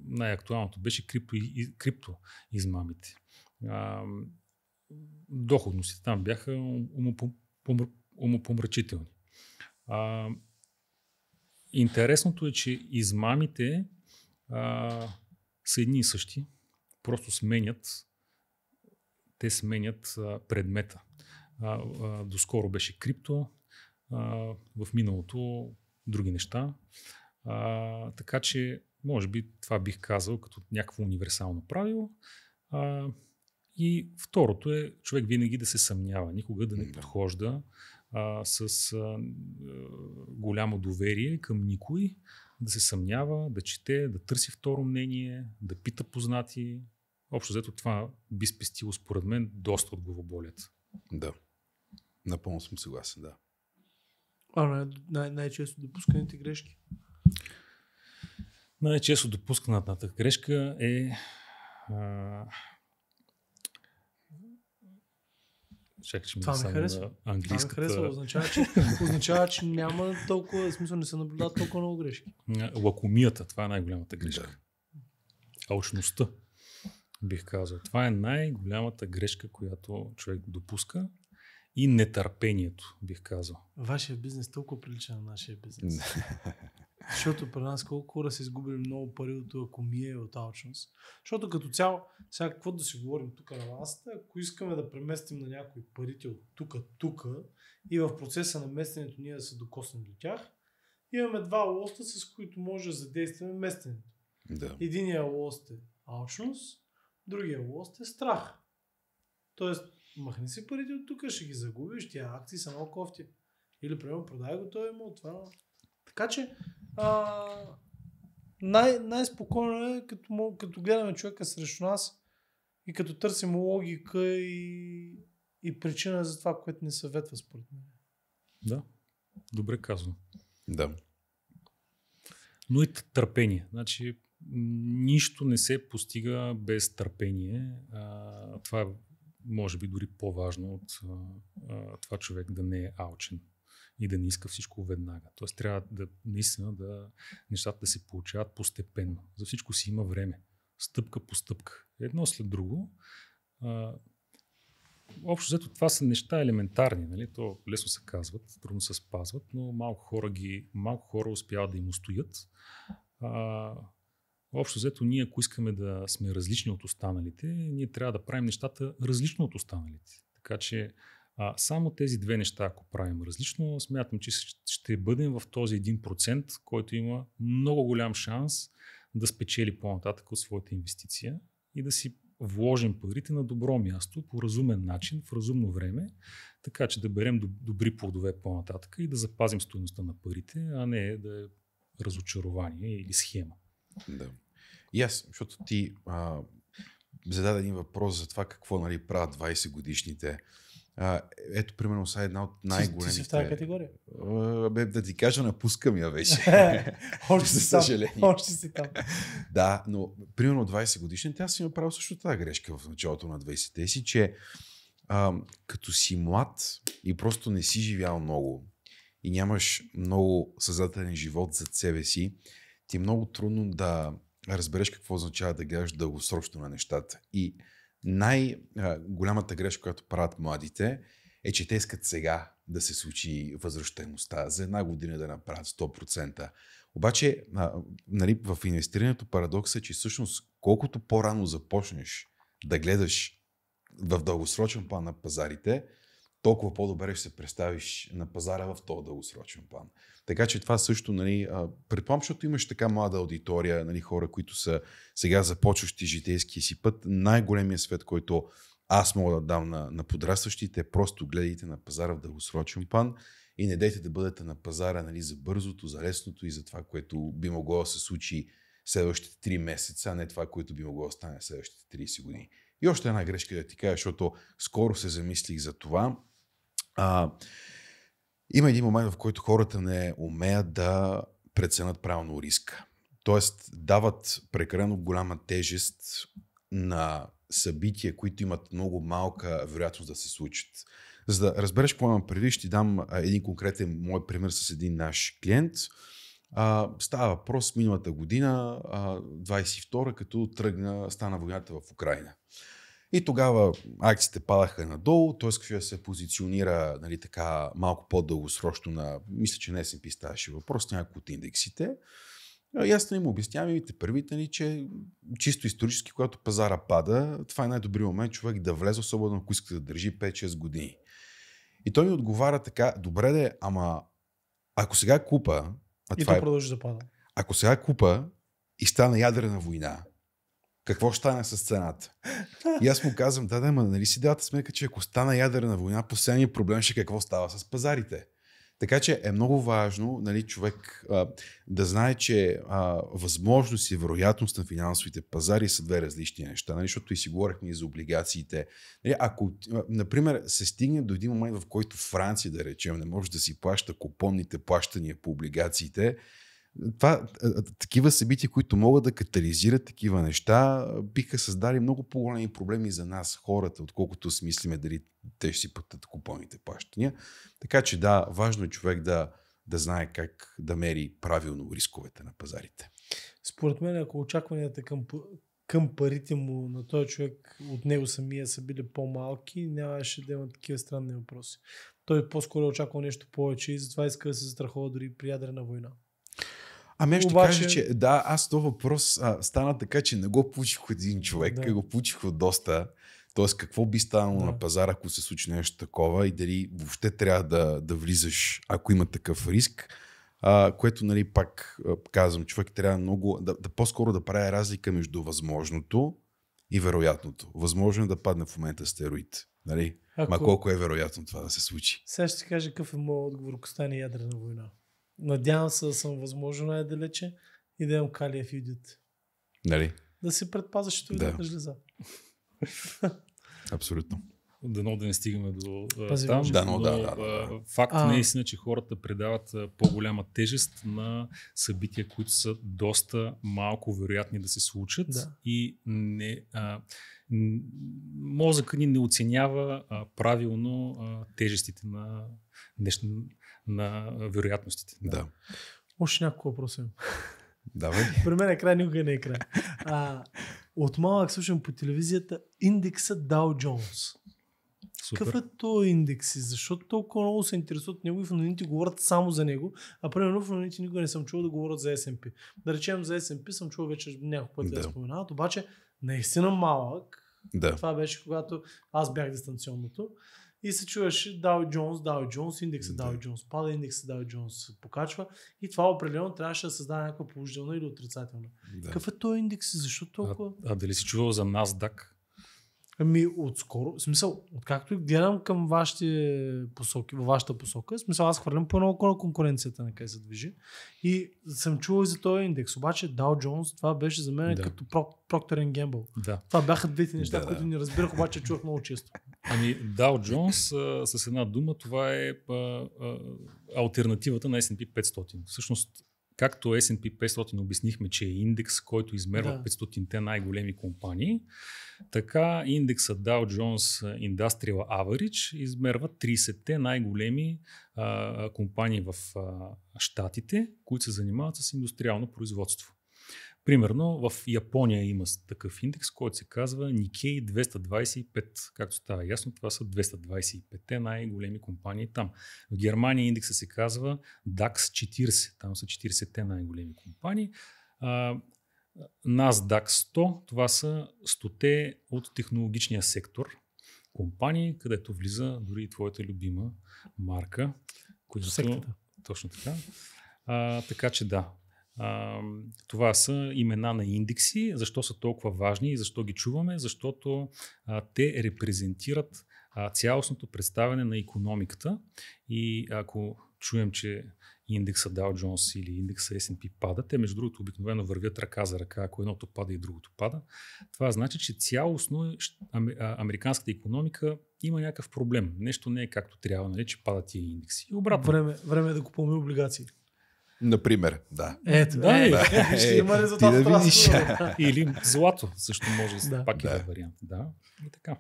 най-актуалното беше крипто, крипто измамите. А, доходностите там бяха умопомрачителни. А, интересното е, че измамите а, са едни и същи, просто сменят, те сменят а, предмета. А, а, доскоро беше крипто, а, в миналото други неща. А, така че, може би, това бих казал като някакво универсално правило. А, и второто е човек винаги да се съмнява, никога да не да. подхожда а, с а, голямо доверие към никой, да се съмнява, да чете, да търси второ мнение, да пита познати. Общо взето това би спестило според мен доста от главоболият. Да, напълно съм съгласен, да. А, най- най-често допусканите грешки. Най-често допусканата грешка е а... Чакай, че ми Това ми харесва. Английската... Това ми харесва. Означава че, означава, че няма толкова, смисъл не се наблюдават толкова много грешки. Лакомията, това е най-голямата грешка. Да. Алчността, бих казал. Това е най-голямата грешка, която човек допуска и нетърпението, бих казал. Вашия бизнес толкова прилича на нашия бизнес. Защото при нас колко хора са изгубили много пари от това ми е от алчност. Защото като цяло, сега какво да си говорим тук на масата, ако искаме да преместим на някои парите от тук, тук и в процеса на местенето ние да се докоснем до тях, имаме два лоста, с които може да задействаме местенето. Да. Единия лост е алчност, другия лост е страх. Тоест, махни си парите от тук, ще ги загубиш, тия акции са много кофти. Или, примерно, продай го той имот, това. Така че, а, най- най-спокойно е, като, като гледаме човека срещу нас и като търсим логика и, и причина за това, което ни съветва, според мен. Да, добре казано. Да. Но и търпение. Значи, нищо не се постига без търпение. А, това е може би дори по-важно от а, това човек да не е алчен и да не иска всичко веднага. Тоест трябва да наистина да нещата да се получават постепенно. За всичко си има време. Стъпка по стъпка. Едно след друго. А, общо взето това са неща елементарни. Нали? То лесно се казват, трудно се спазват, но малко хора, ги, малко хора успяват да им устоят. А, Общо взето, ние ако искаме да сме различни от останалите, ние трябва да правим нещата различно от останалите. Така че а, само тези две неща, ако правим различно, смятам, че ще бъдем в този 1%, който има много голям шанс да спечели по-нататък от своята инвестиция и да си вложим парите на добро място, по разумен начин, в разумно време, така че да берем добри плодове по-нататък и да запазим стоеността на парите, а не да е разочарование или схема. Да. И аз, защото ти а, зададе един въпрос за това какво нали, правят 20 годишните. А, ето, примерно, са една от най-големите... Ти, си в тази категория? А, бе, да ти кажа, напускам я вече. още, си там, още си там. да, но примерно 20 годишните, аз си направил също тази грешка в началото на 20-те си, че а, като си млад и просто не си живял много и нямаш много съзнателен живот зад себе си, ти е много трудно да разбереш какво означава да гледаш дългосрочно на нещата. И най-голямата грешка, която правят младите, е, че те искат сега да се случи възвръщаемостта, за една година да направят 100%. Обаче, а, нали, в инвестирането парадокса е, че всъщност колкото по-рано започнеш да гледаш в дългосрочен план на пазарите, толкова по-добре ще се представиш на пазара в този дългосрочен план. Така че това също, нали, предполагам, защото имаш така млада аудитория, нали, хора, които са сега започващи житейския си път, най-големия свет, който аз мога да дам на, на подрастващите, е просто гледайте на пазара в дългосрочен план и не дейте да бъдете на пазара нали, за бързото, за лесното и за това, което би могло да се случи следващите 3 месеца, а не това, което би могло да стане следващите 30 години още една грешка да ти кажа, защото скоро се замислих за това. А, има един момент, в който хората не умеят да преценят правилно риска. Тоест, дават прекалено голяма тежест на събития, които имат много малка вероятност да се случат. За да разбереш какво имам преди, ще ти дам един конкретен мой пример с един наш клиент. А, става въпрос миналата година, а, 22-а, като тръгна, стана войната в Украина. И тогава акциите падаха надолу, т.е. искаше се позиционира нали, така малко по-дългосрочно на, мисля, че не S&P ставаше въпрос, някои от индексите. И аз не нали, им обяснявам и те първите ни, нали, че чисто исторически, когато пазара пада, това е най-добрият момент човек да влезе, особено ако иска да държи 5-6 години. И той ми отговаря така, добре де, ама ако сега купа... А и това то е продължи да пада. Ако сега купа и стана ядрена война, какво ще стане с цената? И аз му казвам, да, да, ма нали си давате сметка, че ако стана ядрена война, последният проблем ще е какво става с пазарите. Така че е много важно нали, човек а, да знае, че а, възможност и вероятност на финансовите пазари са две различни неща, нали, защото и си говорихме и за облигациите. Нали, ако, например, се стигне до един момент, в който Франция, да речем, не може да си плаща купонните плащания по облигациите, това, е, е, такива събития, които могат да катализират такива неща, биха създали много по-големи проблеми за нас, хората, отколкото си мислиме дали те ще си пътят купоните плащания. Така че да, важно е човек да, да знае как да мери правилно рисковете на пазарите. Според мен, ако очакванията към, към парите му на този човек от него самия са били по-малки, нямаше да има такива странни въпроси. Той по-скоро е очаква нещо повече и затова иска да се застрахова дори при ядрена война. Ами аз ще Обаче... кажа, че да, аз този въпрос а, стана така, че не го получих от един човек, да. го получих от доста. Тоест, какво би станало да. на пазара, ако се случи нещо такова и дали въобще трябва да, да влизаш, ако има такъв риск. А, което, нали, пак казвам, човек трябва много, да, да по-скоро да прави разлика между възможното и вероятното. Възможно е да падне в момента стероид. Нали? Ако... Ма колко е вероятно това да се случи? Сега ще ти кажа какъв е моят отговор, ако стане ядрена война. Надявам се да съм възможно най-далече и да имам в юдит. Нали? Да се предпазя, защото да. жлеза. Абсолютно. Дано да не стигаме до Пази, там. Да, но, да, да, да. Факт а... наистина, че хората предават по-голяма тежест на събития, които са доста малко вероятни да се случат да. и не, а, мозъка ни не оценява а, правилно а, тежестите на днешно на вероятностите. Да. да. Още няколко въпроса имам. Давай. При мен е край, никога не е край. А, от малък слушам по телевизията индекса Dow Jones. Супер. Какъв е то индекс? Защото толкова много се интересуват от него и в новините говорят само за него, а примерно в новините никога не съм чувал да говорят за S&P. Да речем за S&P съм чувал вече няколко пъти да, да споменават, обаче наистина малък. Да. Това беше когато аз бях дистанционното и се чуваш Dow Jones, Dow Jones, индекса Dow Jones пада, индекса Dow Jones покачва и това определено трябваше да създаде някаква положителна или отрицателна. Да. Какъв е този индекс? Защо толкова? А, а дали си чувал за NASDAQ? Ами, отскоро, в смисъл, откакто гледам към вашите посоки, във вашата посока, в смисъл аз хвърлям по много на конкуренцията на къде се движи. И съм чувал и за този индекс. Обаче Dow Jones, това беше за мен да. като Procter Gamble. Да. Това бяха двете неща, да, които да. не разбирах, обаче чувах много често. Ами, Dow Jones, а, с една дума, това е а, а, альтернативата на S&P 500. Всъщност, Както S&P 500 обяснихме, че е индекс, който измерва да. 500-те най-големи компании, така индекса Dow Jones Industrial Average измерва 30-те най-големи а, компании в а, Штатите, които се занимават с индустриално производство. Примерно в Япония има такъв индекс, който се казва Nikkei 225. Както става ясно, това са 225-те най-големи компании там. В Германия индекса се казва DAX 40. Там са 40-те най-големи компании. А, NASDAQ 100, това са 100-те от технологичния сектор компании, където влиза дори и твоята любима марка. Която... Точно така. А, така че да, а, това са имена на индекси. Защо са толкова важни и защо ги чуваме? Защото а, те репрезентират а, цялостното представяне на економиката. И ако чуем, че индекса Dow Jones или индекса S&P пада, те между другото обикновено вървят ръка за ръка, ако едното пада и другото пада, това значи, че цялостно американската економика има някакъв проблем. Нещо не е както трябва, нали, че падат тия индекси. И обратно. Време, време е да купуваме облигации. Например, да. Ето, да, е, да. Е, ще има е, резултат. да Или злато също може, да. пак да. е вариант. Да, и така.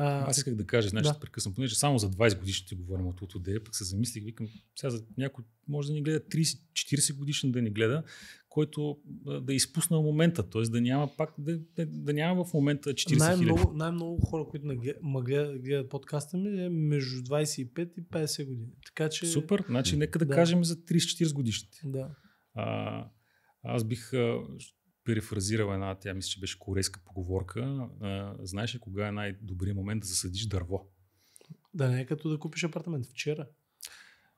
А, Аз исках да кажа, значи, да. прекъсвам, понеже само за 20 ще говорим от ОТД, е, пък се замислих, викам, сега за някой може да ни гледа 30-40 годишен да ни гледа, който да е изпуснал момента, т.е. да няма пак, да, да, да няма в момента 40 хиляди. най-много, най-много хора, които ме гледат, гледат подкаста ми е между 25 и 50 години. Така че... Супер, значи нека да, да. кажем за 30-40 годишните. Да. А, аз бих, перефразирал една, тя мисля, че беше корейска поговорка. А, знаеш ли кога е най-добрият момент да засадиш дърво? Да не е като да купиш апартамент вчера.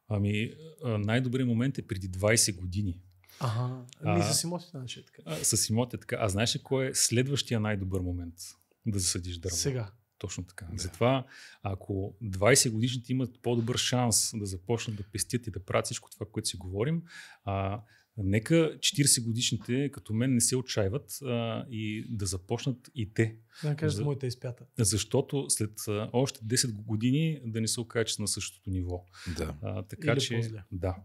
Ами, най-добрият момент е преди 20 години. Ага, ами с имотите значи е така. А, с имотите така. А знаеш ли кой е следващия най-добър момент да засадиш дърво? Сега. Точно така. Да. Затова, ако 20 годишните имат по-добър шанс да започнат да пестят и да правят всичко това, което си говорим, а, Нека 40 годишните, като мен, не се отчаиват а, и да започнат и те. Да кажат За... моите изпята. Защото след а, още 10 години да не се окажат на същото ниво. Да. А, така Или че. По-зле. Да.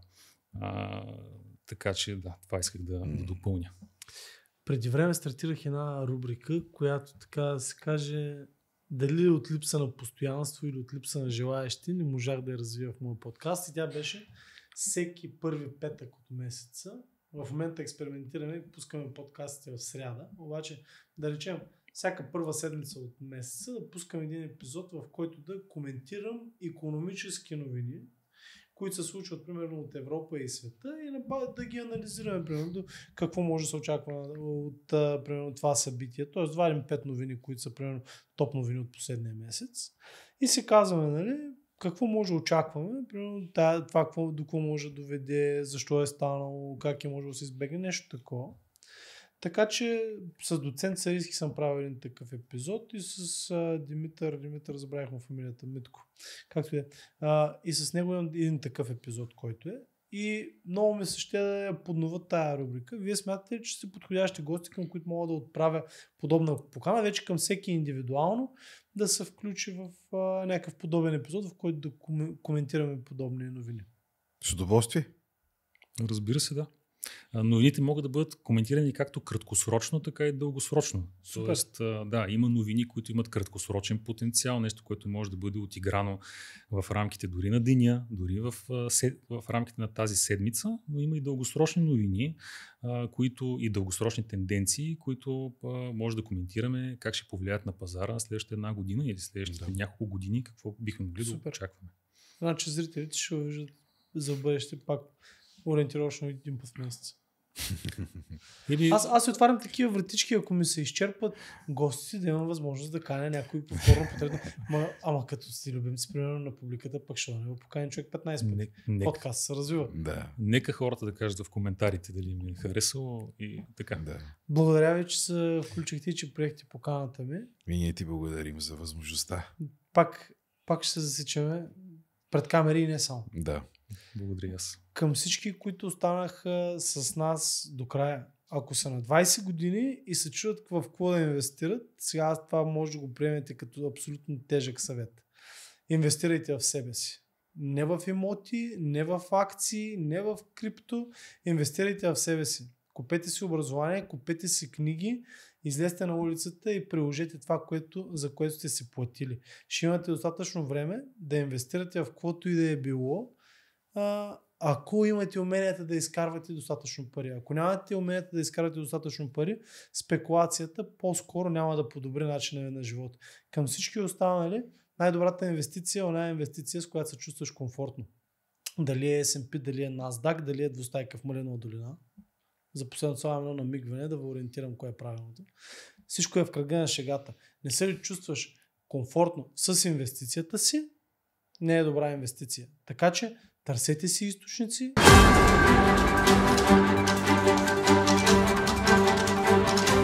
А, така че, да, това исках да, да допълня. Преди време стартирах една рубрика, която така да се каже дали от липса на постоянство или от липса на желаящи не можах да я развия в моя подкаст и тя беше всеки първи петък от месеца. В момента експериментираме и пускаме подкастите в сряда, обаче да речем всяка първа седмица от месеца да пускам един епизод, в който да коментирам економически новини, които се случват примерно от Европа и света и да ги анализираме примерно какво може да се очаква от примерно, това събитие. Тоест варим пет новини, които са примерно топ новини от последния месец и си казваме, нали, какво може да очакваме, примерно да, това какво, до какво може да доведе, защо е станало, как е може да се избегне, нещо такова. Така че с доцент Сариски съм правил един такъв епизод и с а, Димитър, Димитър забравихме фамилията, Митко, както е. А, и с него имам един такъв епизод, който е и много ми се ще да я подноват тая рубрика. Вие смятате, че сте подходящи гости, към които мога да отправя подобна покана, вече към всеки индивидуално, да се включи в а, някакъв подобен епизод, в който да коментираме подобни новини. С удоволствие. Разбира се, да. Новините могат да бъдат коментирани както краткосрочно, така и дългосрочно. Тоест, да, има новини, които имат краткосрочен потенциал, нещо, което може да бъде отиграно в рамките дори на деня, дори в, в рамките на тази седмица, но има и дългосрочни новини, които и дългосрочни тенденции, които може да коментираме как ще повлияят на пазара следващата една година или следващите да. няколко години, какво бихме могли Супер. да очакваме. Значи зрителите ще виждат за бъдеще пак ориентировъчно един път в месеца. Или... Аз, аз отварям такива вратички, ако ми се изчерпат гостите, да имам възможност да каня някой повторно потребно. Ама, ама като си любим си, примерно на публиката, пък ще не го покани човек 15 пъти. Не, Подкаст се развива. Да. Нека хората да кажат в коментарите дали ми е харесало и така. Да. Благодаря ви, че се включихте и че приехте поканата ми. И ние ти благодарим за възможността. Пак, пак ще се засичаме пред камери и не само. Да. Благодаря аз. Към всички, които останаха с нас до края. Ако са на 20 години и се чуят в какво да инвестират, сега това може да го приемете като абсолютно тежък съвет. Инвестирайте в себе си. Не в имоти, не в акции, не в крипто. Инвестирайте в себе си. Купете си образование, купете си книги, излезте на улицата и приложете това, което, за което сте си платили. Ще имате достатъчно време да инвестирате в каквото и да е било, а, ако имате уменията да изкарвате достатъчно пари. Ако нямате уменията да изкарвате достатъчно пари, спекулацията по-скоро няма да подобри начина на живот. Към всички останали, най-добрата инвестиция е една инвестиция, с която се чувстваш комфортно. Дали е S&P, дали е NASDAQ, дали е двустайка в Малина долина. За последното само е едно намигване, да ви ориентирам кое е правилното. Всичко е в кръга на шегата. Не се ли чувстваш комфортно с инвестицията си, не е добра инвестиция. Така че Търсете си източници.